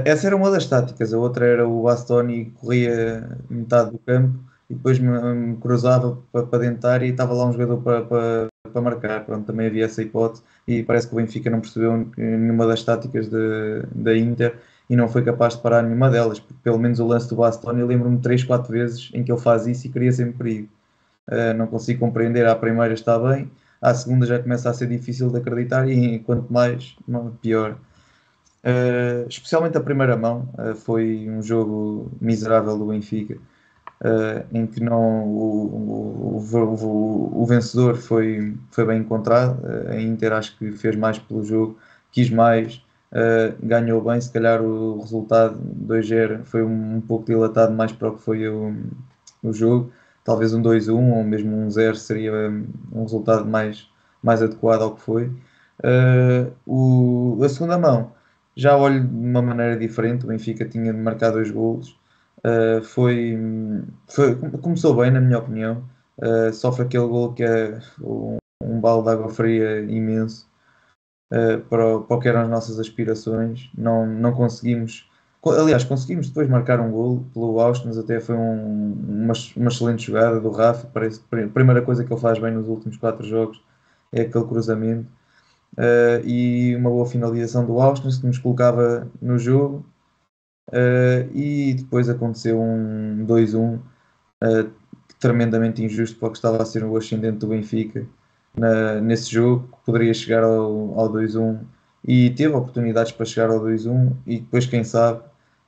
essa era uma das táticas, a outra era o Bastoni corria metade do campo e depois me, me cruzava para, para dentar e estava lá um jogador para, para, para, marcar. Pronto, também havia essa hipótese e parece que o Benfica não percebeu nenhuma das táticas de, da Inter e não foi capaz de parar nenhuma delas, pelo menos o lance do Bastoni eu lembro-me três quatro vezes em que ele faz isso e cria sempre perigo. Uh, não consigo compreender, à primeira está bem, à segunda já começa a ser difícil de acreditar e quanto mais, pior. Uh, especialmente a primeira mão, uh, foi um jogo miserável do Benfica uh, em que não o, o, o, o, vencedor foi, foi bem encontrado. Eh, a Inter acho que fez mais pelo jogo, quis mais, uh, ganhou bem. Se calhar o resultado 2-0 foi um, um, pouco dilatado mais para o que foi o, o jogo. Talvez um 2-1 ou mesmo um 0 seria um resultado mais, mais adequado ao que foi. Uh, o, a segunda mão já olho de uma maneira diferente. O Benfica tinha marcado dois golos, Uh, foi, foi, começou bem, na minha opinião. Uh, sofre aquele gol que é um, um balde de água fria imenso uh, para, para o que eram as nossas aspirações. Não, não conseguimos. Aliás, conseguimos depois marcar um gol pelo Austin, até foi um, uma, uma, excelente jogada do Rafa. Parece, a primeira coisa que ele faz bem nos últimos quatro jogos é aquele cruzamento. Uh, e uma boa finalização do Austin que nos colocava no jogo Uh, e depois aconteceu um 2-1 uh, eh, tremendamente injusto para o que estava a ser o ascendente do Benfica na, nesse jogo, poderia chegar ao, ao 2-1 e teve oportunidades para chegar ao 2-1 e depois, quem sabe,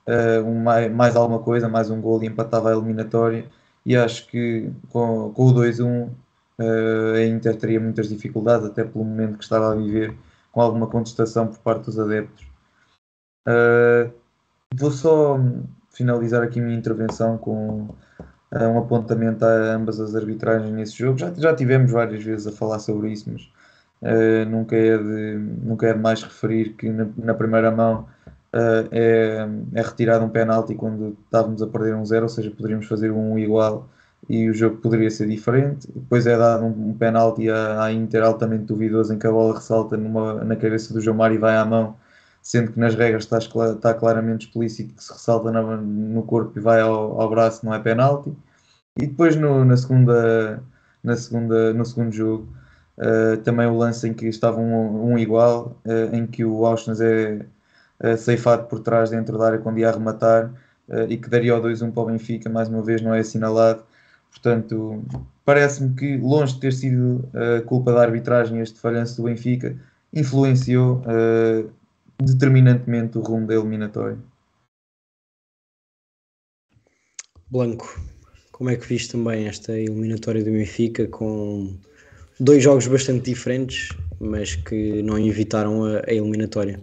uh, um, mais, mais alguma coisa, mais um gol e empatava a eliminatória e acho que com, com o 2-1 a Inter teria muitas dificuldades, até pelo momento que estava a viver, com alguma contestação por parte dos adeptos. Vou só hum, finalizar aqui a minha intervenção com eh, um apontamento a ambas as arbitragens nesse jogo. Já, já tivemos várias vezes a falar sobre isso, mas uh, nunca, é de, nunca é de mais referir que na, na primeira mão uh, é, é retirado um penalti quando estávamos a perder um zero, ou seja, poderíamos fazer um igual e o jogo poderia ser diferente. Depois é dado um, um penalti à, à Inter altamente duvidoso em que a bola ressalta numa, na cabeça do João e vai à mão sendo que nas regras está, está claramente explícito que se ressalta no, corpo e vai ao, ao, braço, não é penalti. E depois no, na segunda, na segunda, no segundo jogo, uh, também o lance em que estava um, um igual, uh, em que o Austin é uh, ceifado por trás dentro da área quando ia arrematar eh, e que daria o 2-1 para o Benfica, mais uma vez não é assinalado. Portanto, parece-me que, longe de ter sido uh, culpa da arbitragem, este falhanço do Benfica influenciou uh, determinantemente o rumo da eliminatória. Blanco, como é que viste também esta eliminatória do Benfica com dois jogos bastante diferentes, mas que não evitaram a, a eliminatória?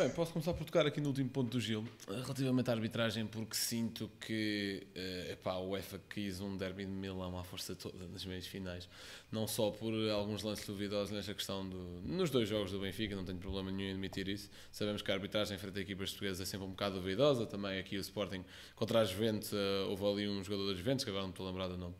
Bem, posso começar por tocar aqui no último ponto do Gil, eh, relativamente à arbitragem, porque sinto que uh, epá, a UEFA quis um derby de Milão à força toda nas meias finais, não só por alguns lances duvidosos nesta questão do, nos dois jogos do Benfica, não tenho problema nenhum em admitir isso. Sabemos que a arbitragem frente a equipas portuguesas é sempre um bocado duvidosa, também aqui o Sporting contra a Juventus, uh, houve ali um jogador da Juventus, que agora não estou lembrado do nome,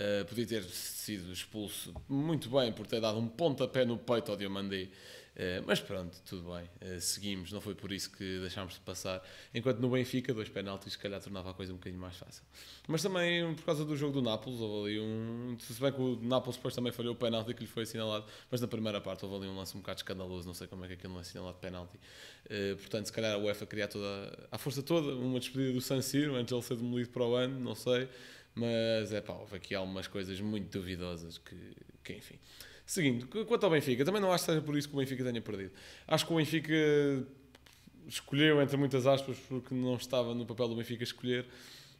eh, podia ter sido expulso muito bem por ter dado um pontapé no peito ao Diomandé. Eh, mas pronto, tudo bem, eh, seguimos, não foi por isso que deixámos de passar. Enquanto no Benfica, dois penaltis, se calhar tornava a coisa um bocadinho mais fácil. Mas também por causa do jogo do Nápoles, houve ali um. Se bem que o Nápoles depois também falhou o penalti que lhe foi assinalado, mas na primeira parte houve ali um lance um bocado escandaloso, não sei como é que aquilo não é assinalado de penalti. portanto, se calhar a UEFA queria toda, a força toda, uma despedida do San Siro antes de ele ser demolido para o ano, não sei. Mas é pá, houve aqui algumas coisas muito duvidosas que, que enfim. Seguindo, quanto ao Benfica, também não acho que seja por isso que o Benfica tenha perdido. Acho que o Benfica escolheu, entre muitas aspas, porque não estava no papel do Benfica escolher,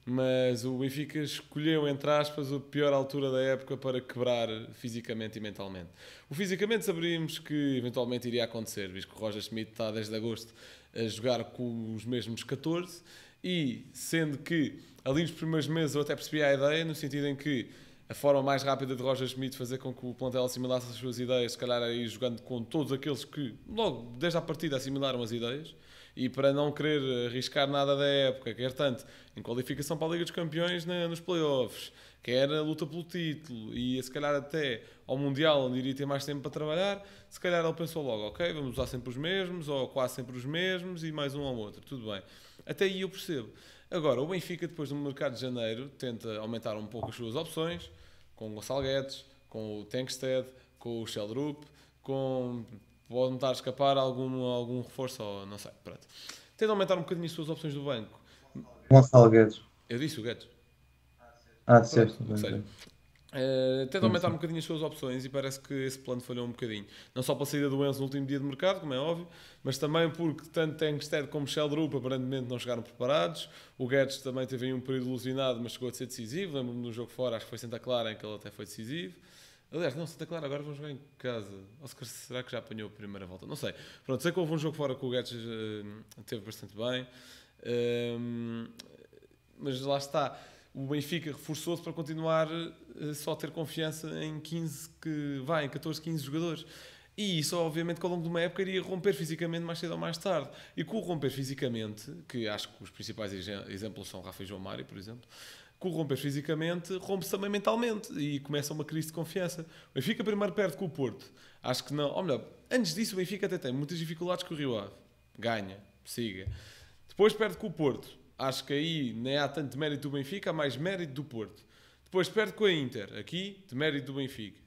mas o Benfica escolheu, entre aspas, a pior altura da época para quebrar fisicamente e mentalmente. O fisicamente saberíamos que eventualmente iria acontecer, visto que o Roger Schmidt está desde agosto a jogar com os mesmos 14 e sendo que ali nos primeiros meses eu até percebi a ideia, no sentido em que a forma mais rápida de Roger Schmidt fazer com que o plantel assimilasse as suas ideias, se calhar aí jogando com todos aqueles que logo desde a partida assimilaram as ideias e para não querer arriscar nada da época, quer tanto em qualificação para a Liga dos Campeões né, nos playoffs, quer a luta pelo título e se calhar até ao Mundial onde iria ter mais tempo para trabalhar, se calhar ele pensou logo, ok, vamos usar sempre os mesmos ou quase sempre os mesmos e mais um ao outro, tudo bem. Até aí eu percebo. Agora, o Benfica, depois do mercado de janeiro, tenta aumentar um pouco as suas opções, com o Gonçalo Guedes, com o Tankstead, com o Sheldrup, com... pode estar a escapar algum, algum reforço, ou não sei, pronto. Tenta aumentar um bocadinho as suas opções do banco. Gonçalo Guedes. Eu disse o Guedes. Ah, certo. Ou seja, Uh, tenta aumentar assim? um bocadinho as suas opções e parece que esse plano falhou um bocadinho. Não só pela saída do Enzo no último dia de mercado, como é óbvio, mas também porque tanto Tengsted como Sheldrup aparentemente não chegaram preparados. O Guedes também teve aí um período ilusionado, mas chegou a ser decisivo. Lembro-me no jogo fora, acho que foi Santa Clara, em que ele até foi decisivo. Aliás, não, Santa Clara agora vão jogar em casa. Oscar, será que já apanhou a primeira volta? Não sei. Pronto, sei que houve um jogo fora que o Guedes uh, teve bastante bem. Uh, mas lá está o Benfica reforçou-se para continuar eh, só ter confiança em 15 que vai, em 14, 15 jogadores. E isso, obviamente, que ao longo de uma época iria romper fisicamente mais cedo ou mais tarde. E com o romper fisicamente, que acho que os principais exemplos são Rafa e João Mário, por exemplo, com o romper fisicamente, rompe-se também mentalmente e começa uma crise de confiança. O Benfica primeiro perde com o Porto. Acho que não. Ou melhor, antes disso o Benfica até tem muitas dificuldades com o Rio Ave. Ganha, siga. Depois perde com o Porto Acho que aí nem né, há tanto mérito do Benfica, há mais mérito do Porto. Depois perde com a Inter, aqui, de mérito do Benfica.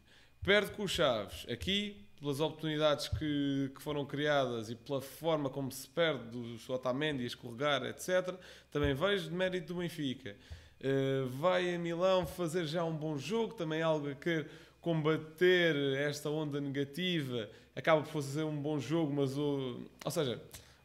Perde com o Chaves, aqui, pelas oportunidades que, que foram criadas e pela forma como se perde do Otamendi a escorregar, etc. Também vejo de mérito do Benfica. Uh, vai a Milão fazer já um bom jogo, também algo a querer combater esta onda negativa. Acaba por fazer um bom jogo, mas o. Ou seja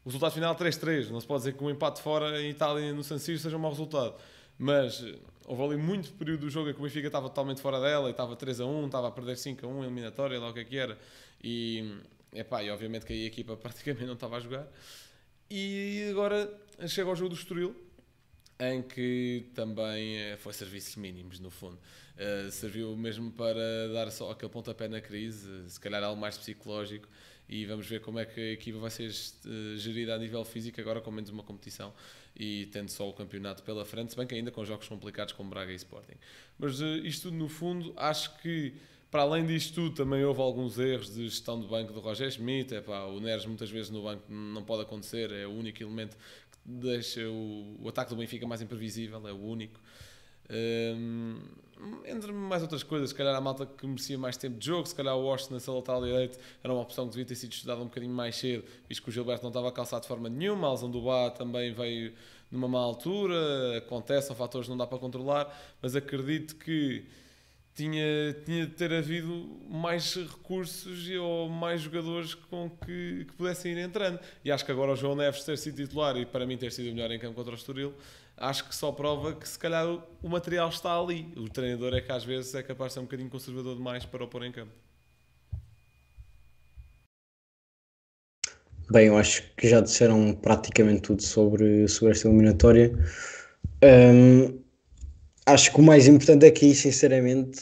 o resultado final 3-3. Não se pode dizer que um empate fora em Itália no San Siro seja um mau resultado. Mas eh, houve ali muito período do jogo em que o Benfica estava totalmente fora dela e estava 3 a 1, estava a perder 5 a 1 eliminatória, lá o que é que era. E, epá, e obviamente que aí a equipa praticamente não estava a jogar. E agora chega ao jogo do Estoril, em que também eh, foi serviços mínimos, no fundo. Uh, serviu mesmo para dar só aquele pontapé na crise, se calhar algo mais psicológico, e vamos ver como é que a equipa vai ser eh, gerida a nível físico agora com menos uma competição e tendo só o campeonato pela frente, se bem que ainda com jogos complicados como Braga e Sporting. Mas eh, isto tudo no fundo, acho que para além disto tudo, também houve alguns erros de gestão do banco do Roger Schmidt. Epá, o Neres muitas vezes no banco não pode acontecer, é o único elemento que deixa o, o ataque do Benfica mais imprevisível, é o único entre mais outras coisas, se calhar a malta que merecia mais tempo de jogo, se calhar o Austin na lateral direito era uma opção que devia ter sido estudada um bocadinho mais cedo, visto que o Gilberto não estava calçado de forma nenhuma, a lesão do Bá também veio numa má altura, acontece, são fatores que não dá para controlar, mas acredito que tinha, tinha de ter havido mais recursos ou mais jogadores com que, que pudessem ir entrando. E acho que agora o João Neves ter sido titular e para mim ter sido o melhor em campo contra o Estoril acho que só prova que se calhar o, material está ali. O treinador é que às vezes é capaz de ser um bocadinho conservador demais para o pôr em campo. Bem, eu acho que já disseram praticamente tudo sobre, sobre esta eliminatória. Um, acho que o mais importante é que, sinceramente,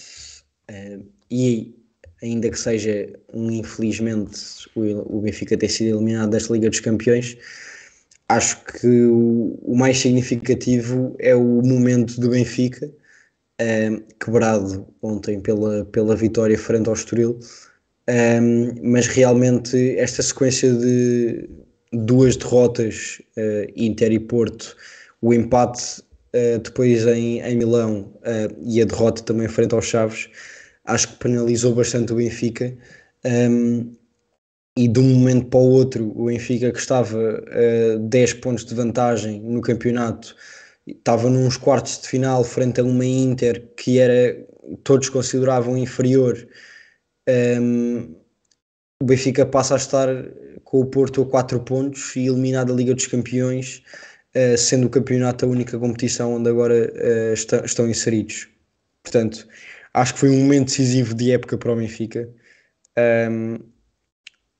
hum, e ainda que seja um infelizmente o, o Benfica ter sido eliminado desta Liga dos Campeões, acho que o, o, mais significativo é o momento do Benfica, um, ehm, quebrado ontem pela, pela vitória frente ao Estoril, um, ehm, mas realmente esta sequência de duas derrotas, uh, Inter e Porto, o empate uh, depois em, em Milão uh, e a derrota também frente aos Chaves, acho que penalizou bastante o Benfica. Um, ehm, e de um momento para o outro o Benfica que estava a 10 pontos de vantagem no campeonato estava nos quartos de final frente a uma Inter que era todos consideravam inferior um, o Benfica passa a estar com o Porto a 4 pontos e eliminado da Liga dos Campeões uh, sendo o campeonato a única competição onde agora uh, está, estão inseridos portanto acho que foi um momento decisivo de época para o Benfica um,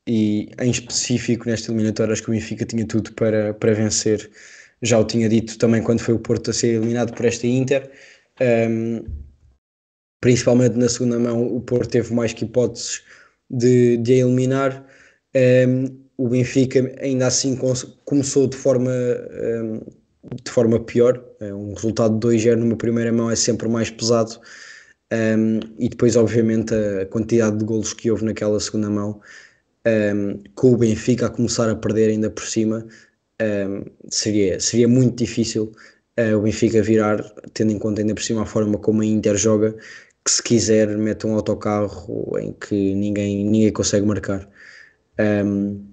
e em específico nesta eliminatória acho que o Benfica tinha tudo para, para vencer. Já o tinha dito também quando foi o Porto a ser eliminado por esta Inter. Um, principalmente na segunda mão, o Porto teve mais que hipóteses de, de eliminar. Um, o Benfica ainda assim começou de forma, um, de forma pior. É um resultado de 2-0 numa primeira mão é sempre mais pesado. Um, e depois, obviamente, a quantidade de golos que houve naquela segunda mão um, com o Benfica a começar a perder ainda por cima, um, seria, seria muito difícil uh, o Benfica virar, tendo em conta ainda por cima a forma como a Inter joga, que se quiser mete um autocarro em que ninguém, ninguém consegue marcar. Um,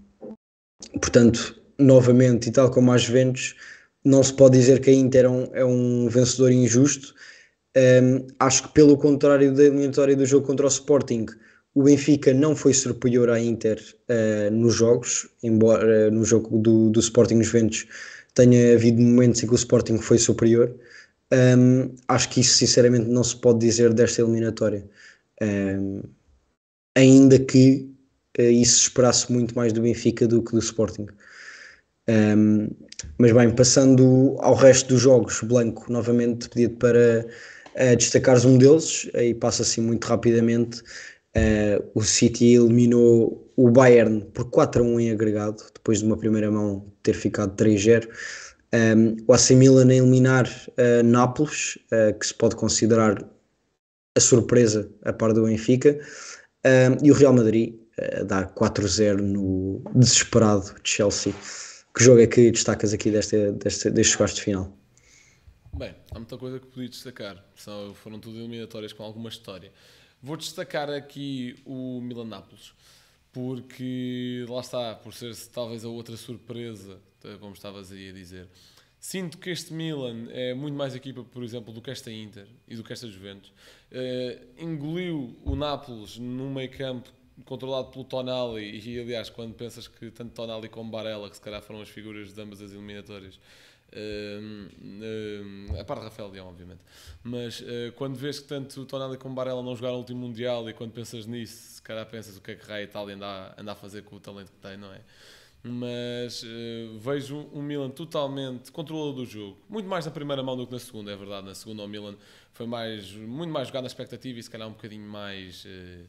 portanto, novamente, e tal como às Juventus, não se pode dizer que a Inter é um, é um vencedor injusto. acho que pelo contrário da eliminatória do jogo contra o Sporting, o Benfica não foi superior à Inter uh, nos jogos, embora uh, no jogo do, do Sporting Juventus tenha havido momentos em que o Sporting foi superior. Um, acho que isso sinceramente não se pode dizer desta eliminatória. Um, ainda que uh, isso esperasse muito mais do Benfica do que do Sporting. Um, mas bem, passando ao resto dos jogos, Blanco, novamente pedido para uh, destacares um deles, aí passa assim muito rapidamente Uh, o City eliminou o Bayern por 4 a 1 em agregado, depois de uma primeira mão ter ficado 3-0. Um, ehm, o AC Milan a eliminar uh, Nápoles, uh, que se pode considerar a surpresa a par do Benfica. Um, ehm, e o Real Madrid a dar 4-0 no desesperado Chelsea. Que jogo é que destacas aqui deste, deste, deste quarto de final? Bem, há muita coisa que podia destacar, foram tudo eliminatórias com alguma história. Vou destacar aqui o Milan Nápoles, porque lá está, por ser -se, talvez a outra surpresa, eh, como estavas aí a dizer. Sinto que este Milan é muito mais equipa, por exemplo, do que esta Inter e do que esta Juventus. Uh, engoliu o Nápoles num meio campo controlado pelo Tonali, e aliás, quando pensas que tanto Tonali como Barella, que se calhar foram as figuras de ambas as eliminatórias, Uh, uh, a parte de Rafael Leão, obviamente. Mas uh, quando vês que tanto Tonali como Barella não jogaram o último Mundial e quando pensas nisso, se calhar pensas o que é que Raia Itália anda, anda a fazer com o talento que tem, não é? Mas eh, vejo um Milan totalmente controlado do jogo, muito mais na primeira mão do que na segunda, é verdade. Na segunda, o Milan foi mais, muito mais jogado na expectativa e se calhar um bocadinho mais. Eh,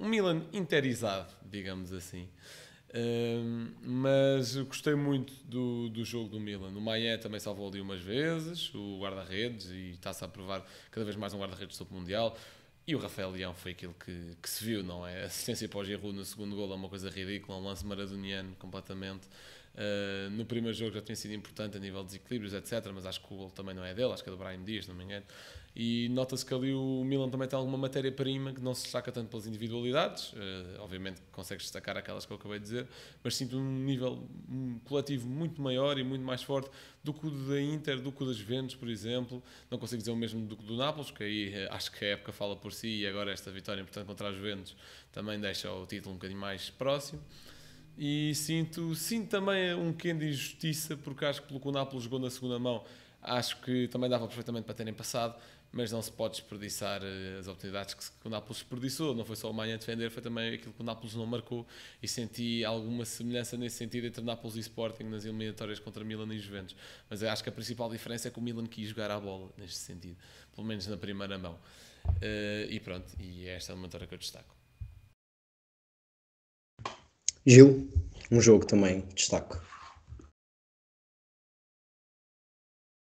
um Milan interizado, digamos assim mas gostei muito do, do jogo do Milan. O Maia também salvou ali umas vezes, o guarda-redes, e está-se a provar cada vez mais um guarda-redes do mundial. E o Rafael Leão foi aquilo que, que se viu, não é? A assistência para o Giroud no segundo gol é uma coisa ridícula, um lance maradoniano completamente. Eh, no primeiro jogo já tinha sido importante a nível de desequilíbrios, etc. Mas acho que o gol também não é dele, acho que é do Brian Dias, não me engano. E nota-se que ali o Milan também tem alguma matéria-prima que não se destaca tanto pelas individualidades, uh, obviamente consegues destacar aquelas que eu acabei de dizer, mas sinto um nível coletivo muito maior e muito mais forte do que o da Inter, do que o das Juventus, por exemplo. Não consigo dizer o mesmo do que do Nápoles, que aí eh, acho que a época fala por si e agora esta vitória, portanto, contra as Juventus também deixa o título um bocadinho mais próximo e sinto, sinto também um pequeno de injustiça, porque acho que pelo que o Nápoles jogou na segunda mão, acho que também dava perfeitamente para terem passado, mas não se pode desperdiçar eh, as oportunidades que o Nápoles desperdiçou. Não foi só o Manha defender, foi também aquilo que o Nápoles não marcou e senti alguma semelhança nesse sentido entre Nápoles e Sporting nas eliminatórias contra Milan e Juventus. Mas acho que a principal diferença é que o Milan quis jogar à bola, neste sentido, pelo menos na primeira mão. Eh, e pronto, e é esta é a eliminatória que eu destaco. Gil, um jogo também, destaque.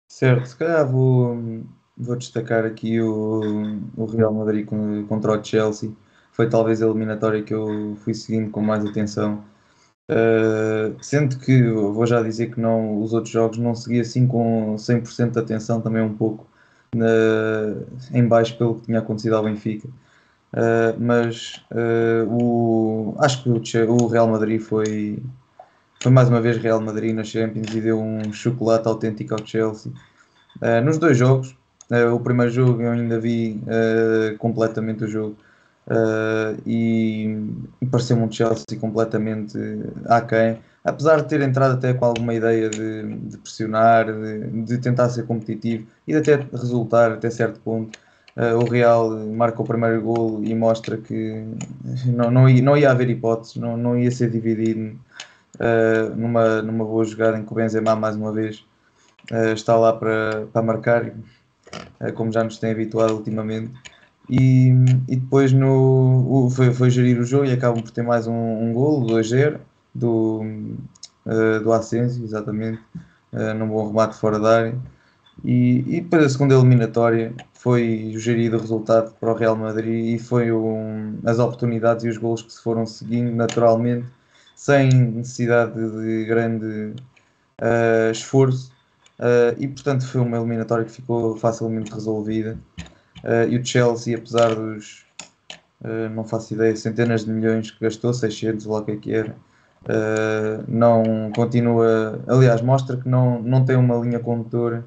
Certo, se calhar vou, vou destacar aqui o, o Real Madrid contra o Chelsea. Foi talvez a eliminatória que eu fui seguindo com mais atenção. Uh, sendo que vou já dizer que não, os outros jogos não segui assim com 100% de atenção, também um pouco na, em baixo pelo que tinha acontecido ao Benfica. Uh, mas uh, o, acho que o, Real Madrid foi, foi mais uma vez Real Madrid na Champions e deu um chocolate autêntico ao Chelsea. Uh, nos dois jogos, o primeiro jogo eu ainda vi completamente o jogo e, e pareceu-me um Chelsea completamente aquém, apesar de ter entrado até com alguma ideia de, de pressionar, de, de tentar ser competitivo e de até resultar até certo ponto. Eh, o Real marca o primeiro gol e mostra que não, não, ia, não ia haver hipótese, não, não ia ser dividido uh, numa, numa boa jogada em que o Benzema, mais uma vez, uh, está lá para, marcar, uh, como já nos tem habituado ultimamente. E, e depois no, foi, foi gerir o jogo e acabam por ter mais um, um golo, 2-0, do, do Asensio, exatamente, num bom remate fora da área. E, e a segunda eliminatória foi o gerido resultado para o Real Madrid e foi um, as oportunidades e os golos que se foram seguindo naturalmente, sem necessidade de grande uh, esforço. Uh, e portanto foi uma eliminatória que ficou facilmente resolvida. Uh, e o Chelsea, apesar dos, não faço ideia, centenas de milhões que gastou, 600, lá que é que era, não continua, aliás, mostra que não, não tem uma linha condutora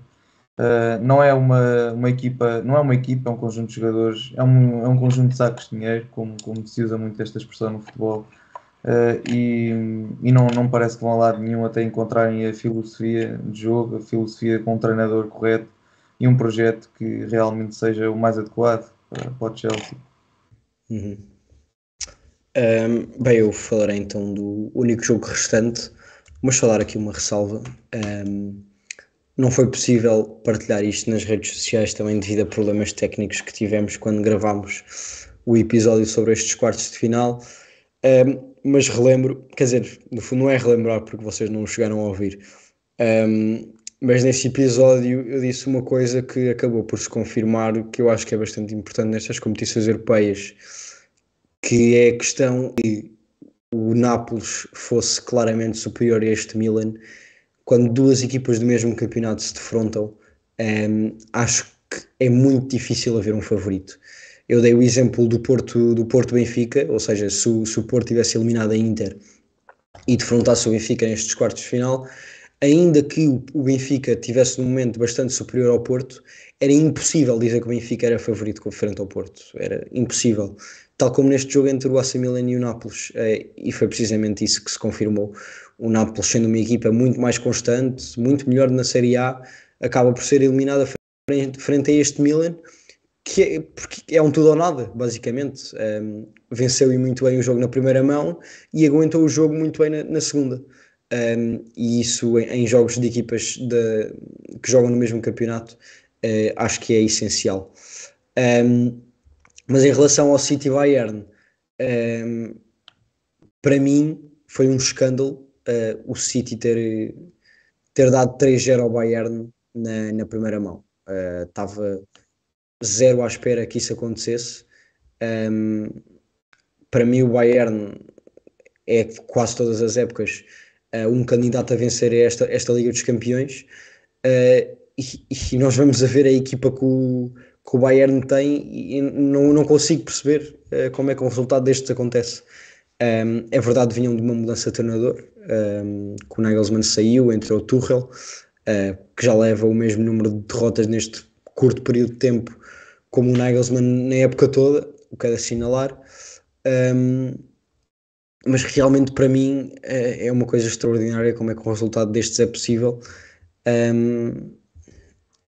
Uh, não é uma, uma equipa, não é uma equipa, é um conjunto de jogadores, é um, é um conjunto de sacos de dinheiro, como, como se usa muito esta expressão no futebol, uh, e, e não, não parece que vão a lado nenhum até encontrarem a filosofia de jogo, a filosofia com um treinador correto e um projeto que realmente seja o mais adequado para, para o Chelsea. Uhum. Um, bem, eu falarei então do único jogo restante, mas falar aqui uma ressalva. Um não foi possível partilhar isto nas redes sociais também devido a problemas técnicos que tivemos quando gravámos o episódio sobre estes quartos de final. Um, mas relembro, quer dizer, no fundo não é relembrar porque vocês não chegaram a ouvir, um, mas nesse episódio eu disse uma coisa que acabou por se confirmar, que eu acho que é bastante importante nestas competições europeias, que é a questão de o Nápoles fosse claramente superior a este Milan quando duas equipas do mesmo campeonato se defrontam, um, ehm, acho que é muito difícil haver um favorito. Eu dei o exemplo do Porto do Porto Benfica, ou seja, se, o, se o Porto tivesse eliminado a Inter e defrontasse o Benfica nestes quartos de final, ainda que o, o Benfica tivesse um momento bastante superior ao Porto, era impossível dizer que o Benfica era favorito frente ao Porto. Era impossível. Tal como neste jogo entre o AC Milan e o Nápoles, eh, e foi precisamente isso que se confirmou o Nápoles sendo uma equipa muito mais constante, muito melhor na Série A, acaba por ser eliminada frente, a este Milan, que é, porque é um tudo ou nada, basicamente. Um, venceu e muito bem o jogo na primeira mão e aguentou o jogo muito bem na, na segunda. Um, e isso em, em, jogos de equipas de, que jogam no mesmo campeonato uh, acho que é essencial. Um, mas em relação ao City Bayern, para mim foi um escândalo uh, o City ter, ter dado 3-0 ao Bayern na, na primeira mão. Estava eh, uh, zero à espera que isso acontecesse. Um, ehm, para mim, o Bayern é quase todas as épocas uh, um candidato a vencer esta, esta Liga dos Campeões. Uh, e, e, nós vamos a ver a equipa que o, que o Bayern tem e não, não consigo perceber uh, como é que o resultado destes acontece. Um, ehm, é verdade, vinham de uma mudança de treinador, que o Nagelsmann saiu, entrou o Tuchel, uh, que já leva o mesmo número de derrotas neste curto período de tempo como o Nagelsmann na época toda, o que é de assinalar. Um, mas realmente para mim uh, é uma coisa extraordinária como é que o resultado destes é possível. Um,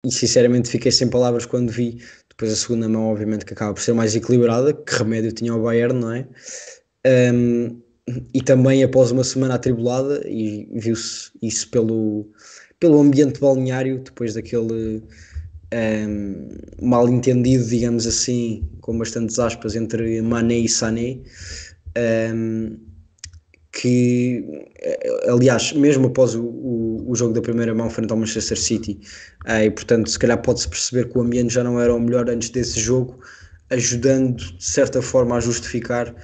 e sinceramente fiquei sem palavras quando vi depois a segunda mão, obviamente, que acaba por ser mais equilibrada, que remédio tinha o Bayern, não é? Um, e também após uma semana atribulada, e viu-se isso pelo, pelo ambiente balneário, depois daquele um, ehm, mal entendido, digamos assim, com bastantes aspas, entre Mané e Sané, um, ehm, que, eh, aliás, mesmo após o, o, o, jogo da primeira mão frente ao Manchester City, uh, e portanto, se calhar pode-se perceber que o ambiente já não era o melhor antes desse jogo, ajudando de certa forma a justificar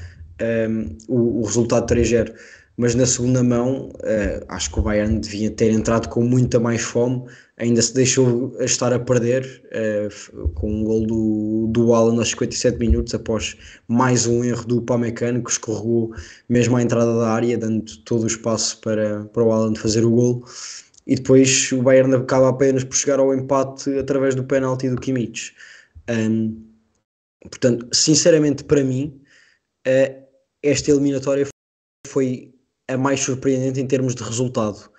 um, o, o, resultado 3-0. Mas na segunda mão, uh, acho que o Bayern devia ter entrado com muita mais fome, ainda se deixou estar a perder uh, com um gol do, do Alan aos 57 minutos, após mais um erro do Pamecano, que escorregou mesmo à entrada da área, dando todo o espaço para, para o Alan fazer o gol. E depois o Bayern acaba apenas por chegar ao empate através do penalti do Kimmich. Um, portanto, sinceramente, para mim, eh, esta eliminatória foi a mais surpreendente em termos de resultado.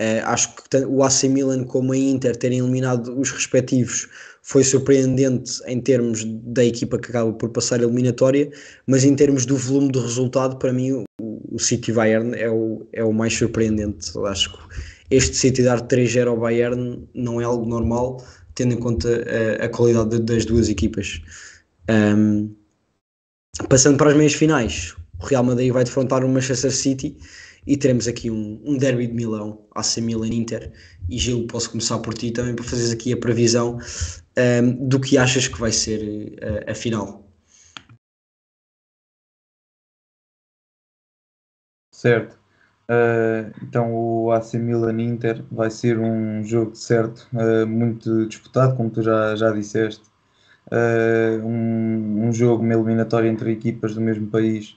Uh, acho que o AC Milan como a Inter terem eliminado os respectivos foi surpreendente em termos da equipa que acaba por passar a eliminatória, mas em termos do volume de resultado, para mim o, o City Bayern é o, é o mais surpreendente. Acho que este City dar 3-0 ao Bayern não é algo normal, tendo em conta a, eh, a qualidade das duas equipas. Um, passando para as meias finais, o Real Madrid vai defrontar o Manchester City e teremos aqui um, um derby de Milão, AC Milan Inter. E Gil, posso começar por ti também para fazeres aqui a previsão um, ehm, do que achas que vai ser uh, a final. Certo. Uh, então o AC Milan Inter vai ser um jogo certo, uh, muito disputado, como tu já, já disseste. Uh, um, um, jogo, uma eliminatória entre equipas do mesmo país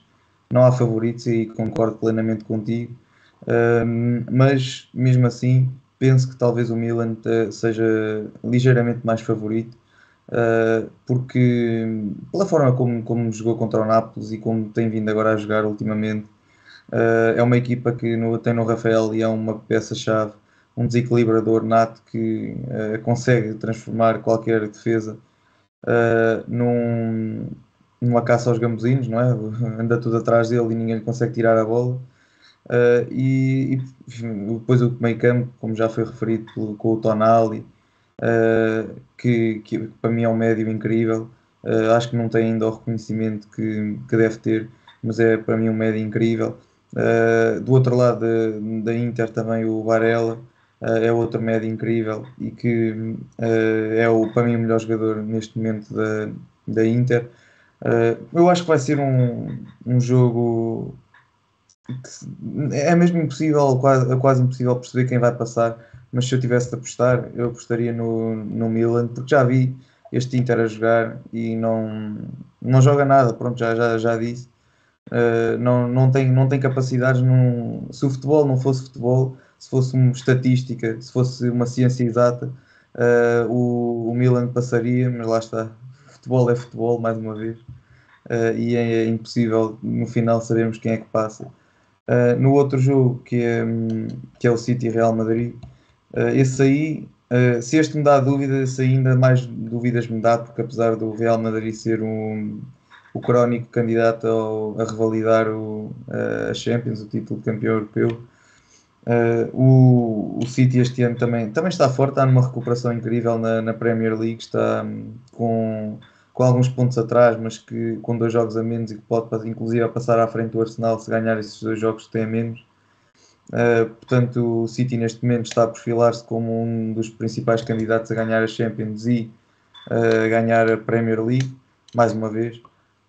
não há favoritos e concordo plenamente contigo. Um, mas mesmo assim, penso que talvez o Milan eh, seja ligeiramente mais favorito, uh, porque pela forma como, como jogou contra o Nápoles e como tem vindo agora a jogar ultimamente, uh, é uma equipa que no, tem no Rafael e é uma peça-chave, um desequilibrador nato que uh, consegue transformar qualquer defesa num uma caça aos gambuzinos, não é? Anda tudo atrás dele e ninguém lhe consegue tirar a bola. Uh, e, e, depois o meio campo, como já foi referido pelo, com o Tonali, uh, que, que, para mim é um médio incrível. Uh, acho que não tem ainda o reconhecimento que, que deve ter, mas é para mim um médio incrível. do outro lado da, Inter também o Varela é outro médio incrível e que é o, para mim o melhor jogador neste momento da, da Inter. Uh, eu acho que vai ser um, um jogo que é mesmo impossível, quase, é quase impossível perceber quem vai passar, mas se eu tivesse de apostar, eu apostaria no, no Milan, porque já vi este Inter a jogar e não, não joga nada, pronto, já, já, já disse. Uh, não, não, tem, não tem capacidades. Num, se o futebol não fosse futebol, se fosse uma estatística, se fosse uma ciência exata, uh, o, o Milan passaria, mas lá está, futebol é futebol, mais uma vez, uh, e é impossível no final sabermos quem é que passa. Uh, no outro jogo, que é, hum, que é o City Real Madrid, eh, esse aí, se este me dá dúvidas, esse ainda mais dúvidas me dá, porque apesar do Real Madrid ser um, o crónico candidato ao, a revalidar o, a Champions, o título de campeão europeu, Uh, o, o City este ano também, também está forte, está numa recuperação incrível na, na Premier League, está um, com com alguns pontos atrás, mas que com dois jogos a menos e que pode inclusive passar à frente do Arsenal se ganhar esses dois jogos que tem a menos. Uh, portanto, o City neste momento está a perfilar-se como um dos principais candidatos a ganhar a Champions e uh, ganhar a Premier League, mais uma vez.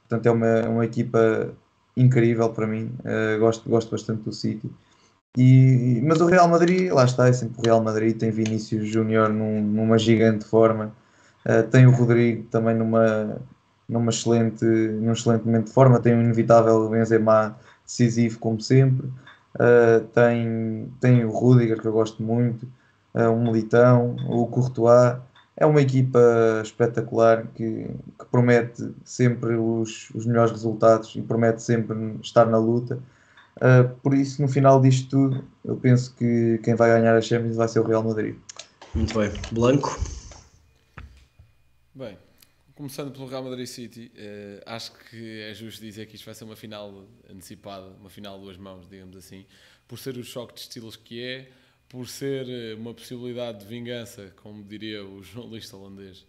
Portanto, é uma, uma equipa incrível para mim. Uh, gosto, gosto bastante do City. E, mas o Real Madrid, lá está, é sempre o Real Madrid. Tem Vinícius Júnior num, numa gigante forma. Eh, tem o Rodrigo também numa, numa excelente, num excelente momento de forma, tem o inevitável Benzema decisivo, como sempre. Uh, tem, tem o Rudiger, que eu gosto muito, uh, eh, o Militão, o Courtois. É uma equipa espetacular que, que promete sempre os, os melhores resultados e promete sempre estar na luta. Uh, por isso, no final disto tudo, eu penso que quem vai ganhar a Champions vai ser o Real Madrid. Muito bem. Blanco? Começando pelo Real Madrid City, uh, acho que é justo dizer que isto vai ser uma final antecipada, uma final de duas mãos, digamos assim, por ser o choque de estilos que é, por ser eh, uma possibilidade de vingança, como diria o jornalista holandês, uh,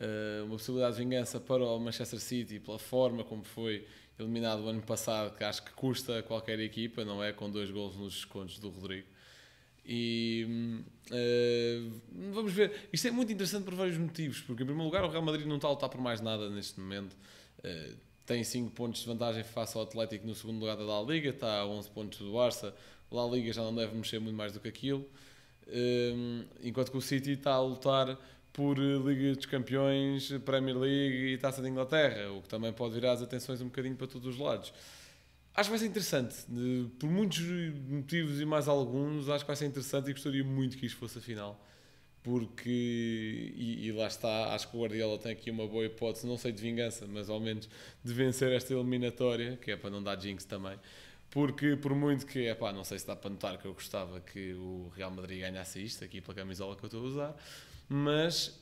eh, uma possibilidade de vingança para o Manchester City pela forma como foi eliminado o ano passado, que acho que custa a qualquer equipa, não é? Com dois gols nos descontos do Rodrigo. E uh, vamos ver. Isto é muito interessante por vários motivos, porque em primeiro lugar o Real Madrid não está a lutar por mais nada neste momento. Uh, tem 5 pontos de vantagem face ao Atlético no segundo lugar da Liga, está a 11 pontos do Barça. A Liga já não deve mexer muito mais do que aquilo. Hum, enquanto que o City está a lutar por eh, Liga dos Campeões, Premier League e Taça de Inglaterra, o que também pode virar as atenções um bocadinho para todos os lados acho que vai ser interessante. Por muitos motivos e mais alguns, acho que vai ser interessante e gostaria muito que isto fosse a final. Porque, e, e, lá está, acho que o Guardiola tem aqui uma boa hipótese, não sei de vingança, mas ao menos de vencer esta eliminatória, que é para não dar jinx também. Porque, por muito que, epá, não sei se dá para notar que eu gostava que o Real Madrid ganhasse isto, aqui pela camisola que eu estou a usar, mas,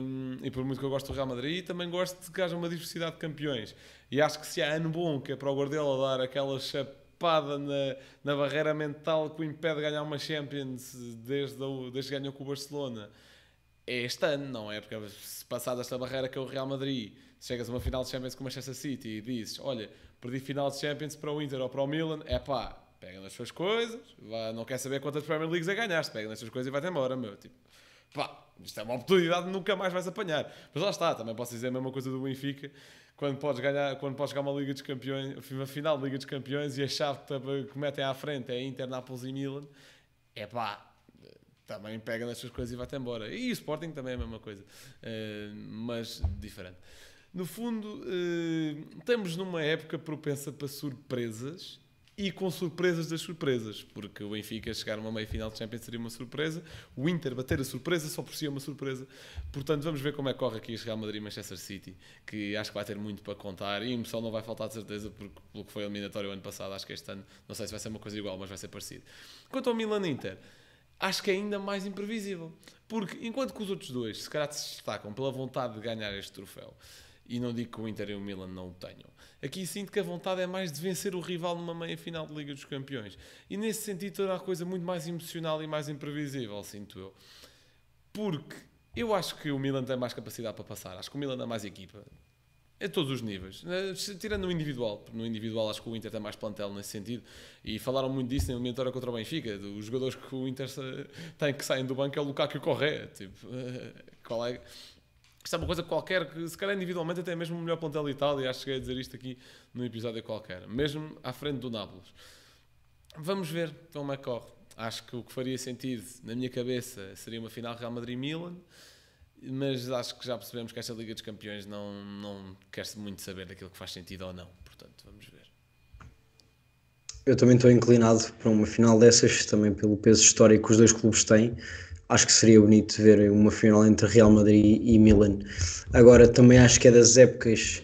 hum, e por muito que eu gosto do Real Madrid, também gosto de que haja uma diversidade de campeões. E acho que se há ano bom que é para o Guardiola dar aquela chapada na, na barreira mental que o impede de ganhar uma Champions desde, desde que ganhou com o Barcelona, é este ano, não é? Porque se passada esta barreira que é o Real Madrid, chegas a uma final de Champions com o Manchester City e dizes: Olha, perdi final de Champions para o Inter ou para o Milan, é pá, pega nas suas coisas, não quer saber quantas Premier Leagues é ganhaste, pega nas suas coisas e vai-te embora, meu. Tipo, pá, isto é uma oportunidade que nunca mais vais apanhar. Mas lá está, também posso dizer a mesma coisa do Benfica, quando podes ganhar, quando podes ganhar uma Liga dos Campeões, uma final de Liga dos Campeões e a chave que, que metem à frente é Inter, Nápoles e Milan, é pá, também pega nas suas coisas e vai-te embora. E o Sporting também é a mesma coisa, eh, mas diferente. No fundo, eh, estamos numa época propensa para surpresas e com surpresas das surpresas, porque o Benfica chegar a uma meia final de Champions seria uma surpresa, o Inter bater a surpresa só por si é uma surpresa. Portanto, vamos ver como é que corre aqui este Real Madrid e Manchester City, que acho que vai ter muito para contar e emoção não vai faltar de certeza, porque pelo que foi eliminatório ano passado, acho que este ano não sei se vai ser uma coisa igual, mas vai ser parecido. Quanto ao Milan Inter, acho que é ainda mais imprevisível, porque enquanto que os outros dois se calhar se destacam pela vontade de ganhar este troféu. E não digo que o Inter e o Milan não o tenham. Aqui sinto que a vontade é mais de vencer o rival numa meia final de Liga dos Campeões. E nesse sentido torna a coisa muito mais emocional e mais imprevisível, sinto eu. Porque eu acho que o Milan tem mais capacidade para passar. Acho que o Milan é mais equipa. A todos os níveis. Eh, tirando no individual. No individual acho que o Inter tem mais plantel nesse sentido. E falaram muito disso na eliminatória contra o Benfica. Dos jogadores que o Inter eh, tem que saem do banco é o Lukaku e o Correa. Tipo, eh, qual é que isto é uma coisa qualquer que, se calhar individualmente, até é mesmo o melhor plantel da Itália. Acho que cheguei a dizer isto aqui num episódio qualquer, mesmo à frente do Nápoles. Vamos ver como é que corre. Acho que o que faria sentido, na minha cabeça, seria uma final Real Madrid-Milan, mas acho que já percebemos que esta Liga dos Campeões não, não quer-se muito saber daquilo que faz sentido ou não. Portanto, vamos ver. Eu também estou inclinado para uma final dessas, também pelo peso histórico que os dois clubes têm acho que seria bonito ver uma final entre Real Madrid e Milan. Agora, também acho que é das épocas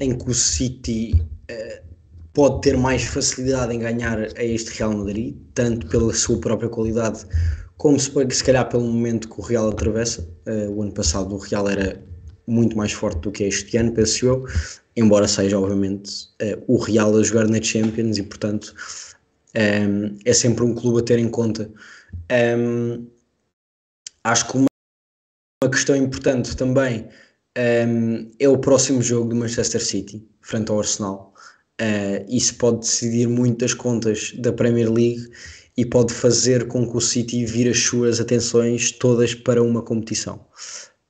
em que o City uh, pode ter mais facilidade em ganhar a este Real Madrid, tanto pela sua própria qualidade, como se, se calhar pelo momento que o Real atravessa. Uh, o ano passado o Real era muito mais forte do que este ano, penso eu, embora seja, obviamente, uh, o Real a jogar na Champions e, portanto, um, é sempre um clube a ter em conta. Um, Acho que uma, uma questão importante também um, ehm, é o próximo jogo do Manchester City, frente ao Arsenal. Uh, isso pode decidir muitas contas da Premier League e pode fazer com que o City vire as suas atenções todas para uma competição.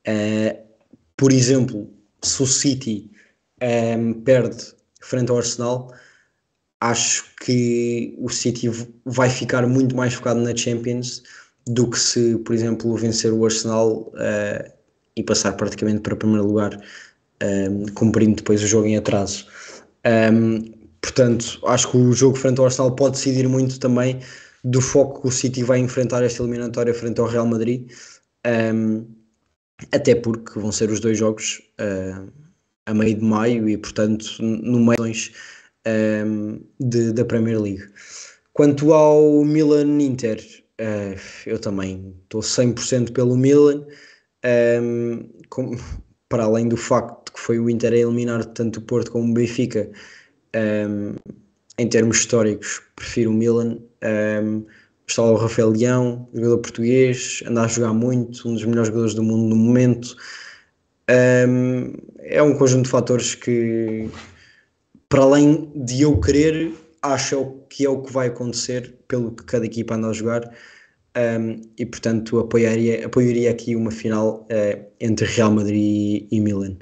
Uh, por exemplo, se o City um, ehm, perde frente ao Arsenal, acho que o City vai ficar muito mais focado na Champions do que se, por exemplo, vencer o Arsenal uh, e passar praticamente para primeiro lugar, um, ehm, cumprindo depois o jogo em atraso. Um, ehm, portanto, acho que o jogo frente ao Arsenal pode decidir muito também do foco que o City vai enfrentar esta eliminatória frente ao Real Madrid, um, ehm, até porque vão ser os dois jogos uh, a meio de maio e, portanto, no meio de, da Premier League. Quanto ao Milan-Inter, eh, eu também estou 100% pelo Milan, um, ehm, com, para além do facto de que foi o Inter a eliminar tanto o Porto como o Benfica, um, ehm, em termos históricos, prefiro o Milan. Um, ehm, está o Rafael Leão, jogador português, anda a jogar muito, um dos melhores jogadores do mundo no momento. Um, é um conjunto de fatores que, para além de eu querer, acho é que é o que vai acontecer pelo que cada equipa anda a jogar um, e portanto apoiaria, apoiaria aqui uma final uh, entre Real Madrid e Milan.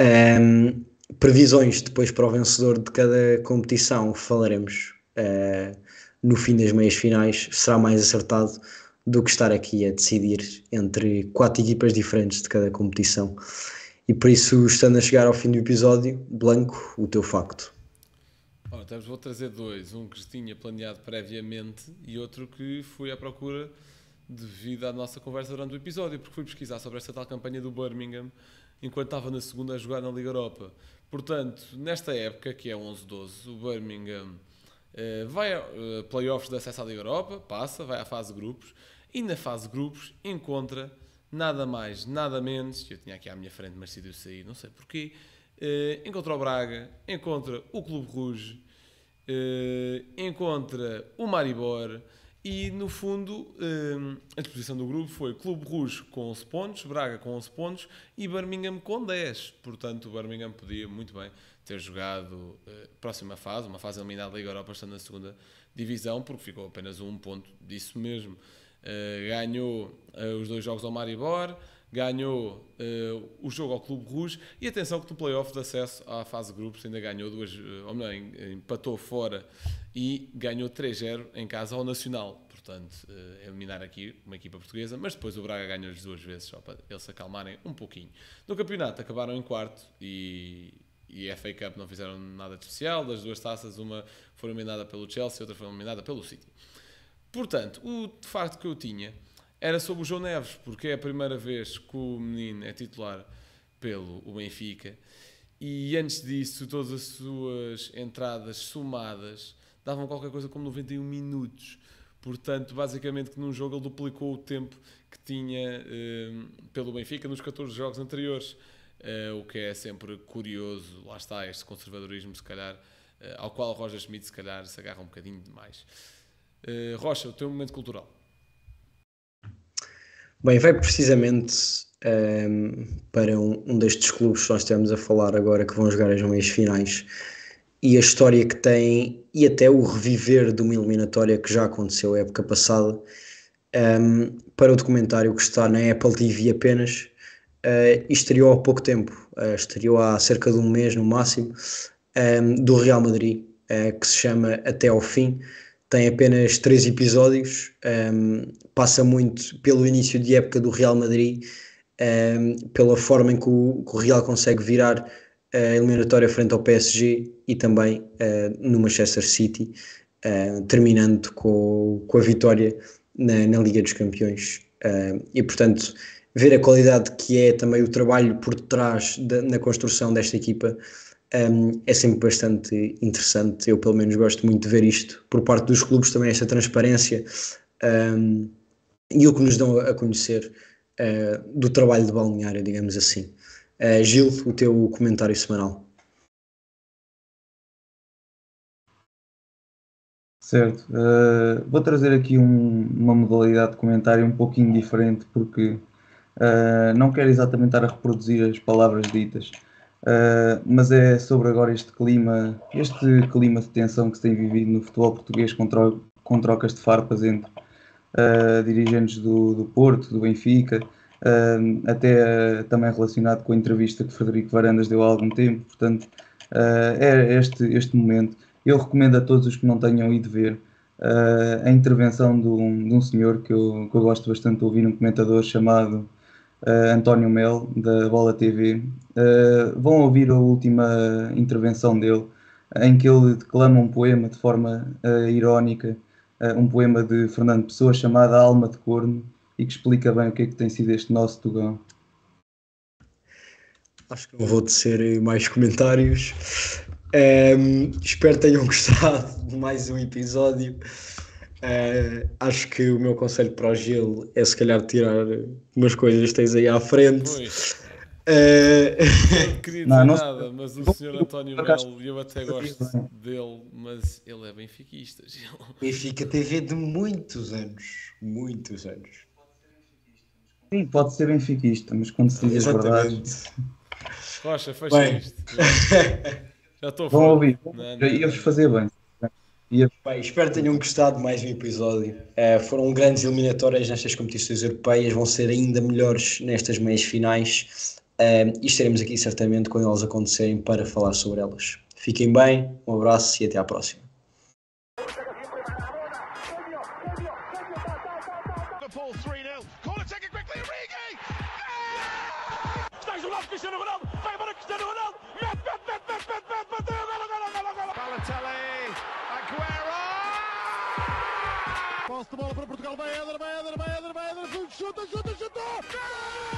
Um, previsões depois para o vencedor de cada competição falaremos uh, no fim das meias finais, será mais acertado do que estar aqui a decidir entre quatro equipas diferentes de cada competição. E por isso, estando a chegar ao fim do episódio, Blanco, o teu facto. Portanto, vou trazer dois. Um que tinha planeado previamente e outro que fui à procura devido à nossa conversa durante o episódio, porque fui pesquisar sobre esta tal campanha do Birmingham enquanto estava na segunda a jogar na Liga Europa. Portanto, nesta época, que é 11-12, o Birmingham eh, vai a eh, playoffs de acesso à Liga Europa, passa, vai à fase de grupos e na fase de grupos encontra nada mais, nada menos. Eu tinha aqui à minha frente, mas decidiu sair, não sei porquê. Eh, encontra o Braga, encontra o Clube Rouge eh, encontra o Maribor e, no fundo, eh, a disposição do grupo foi Clube Rouge com 11 pontos, Braga com 11 pontos e Birmingham com 10. Portanto, o Birmingham podia muito bem ter jogado uh, próxima fase, uma fase eliminada da Liga Europa, estando na segunda divisão, porque ficou apenas um ponto disso mesmo. Uh, ganhou uh, os dois jogos ao Maribor, ganhou uh, o jogo ao Clube Rouge e atenção que no playoff de acesso à fase de grupos ainda ganhou duas, eh, ou melhor, empatou fora e ganhou 3-0 em casa ao Nacional. Portanto, uh, eliminar aqui uma equipa portuguesa, mas depois o Braga ganhou as duas vezes, só para eles se acalmarem um pouquinho. No campeonato acabaram em quarto e, e a FA Cup não fizeram nada de especial. Das duas taças, uma foi eliminada pelo Chelsea, e outra foi eliminada pelo City. Portanto, o facto que eu tinha era sobre o João Neves, porque é a primeira vez que o menino é titular pelo o Benfica. E antes disso, todas as suas entradas somadas davam qualquer coisa como 91 minutos. Portanto, basicamente, que num jogo ele duplicou o tempo que tinha eh, pelo Benfica nos 14 jogos anteriores. Eh, o que é sempre curioso, lá está este conservadorismo, se calhar, eh, ao qual Roger Schmidt, se calhar, se agarra um bocadinho demais. Eh, Rocha, o teu momento cultural. Bem, vai precisamente um, ehm, para um, um, destes clubes que nós estamos a falar agora que vão jogar as meias finais e a história que tem e até o reviver de uma eliminatória que já aconteceu a época passada um, ehm, para o documentário que está na Apple TV apenas uh, e estreou há pouco tempo, uh, estreou há cerca de um mês no máximo, ehm, do Real Madrid, uh, que se chama Até ao Fim, tem apenas três episódios, um, ehm, passa muito pelo início de época do Real Madrid, um, ehm, pela forma em que o, que o, Real consegue virar a eliminatória frente ao PSG e também uh, no Manchester City, uh, terminando com, com, a vitória na, na Liga dos Campeões. Uh, e portanto, ver a qualidade que é também o trabalho por trás da, na construção desta equipa um, é sempre bastante interessante. Eu, pelo menos, gosto muito de ver isto por parte dos clubes também, esta transparência um, e o que nos dão a conhecer uh, do trabalho de balneário, digamos assim. Uh, Gil, o teu comentário semanal. Certo, uh, vou trazer aqui um, uma modalidade de comentário um pouquinho diferente, porque não quero exatamente estar a reproduzir as palavras ditas, Uh, mas é sobre agora este clima, este clima de tensão que se tem vivido no futebol português com, tro com trocas de farpas entre uh, dirigentes do, do, Porto, do Benfica, uh, até também relacionado com a entrevista que Frederico Varandas deu há algum tempo. Portanto, é este, este momento. Eu recomendo a todos os que não tenham ido ver a intervenção de um, de um senhor que eu, que eu gosto bastante de ouvir, um comentador chamado uh, António Mel, da Bola TV, uh, eh, vão ouvir a última intervenção dele, em que ele declama um poema de forma uh, irónica, um poema de Fernando Pessoa chamado Alma de Corno, e que explica bem o que é que tem sido este nosso Tugão. Acho que não vou tecer mais comentários. Um, ehm, espero que tenham gostado de mais um episódio. Uh, acho que o meu conselho para o Gil é se calhar tirar umas coisas que tens aí à frente. Uh... Não queria dizer não, não... nada, mas o senhor António Melo, eu até gosto dele, mas ele é benfiquista. Gil. Benfica TV de muitos anos, muitos anos. Sim, pode ser benfiquista, mas quando se diz a verdade. Rocha, fecha isto. Já estou a falar. Vão ouvir, ia-vos fazer bem. Bem, espero que tenham gostado de mais um episódio. Uh, foram grandes eliminatórias nestas competições europeias, vão ser ainda melhores nestas meias finais uh, e estaremos aqui certamente quando elas acontecerem para falar sobre elas. Fiquem bem, um abraço e até à próxima. chuta, chuta, chuta! Gol!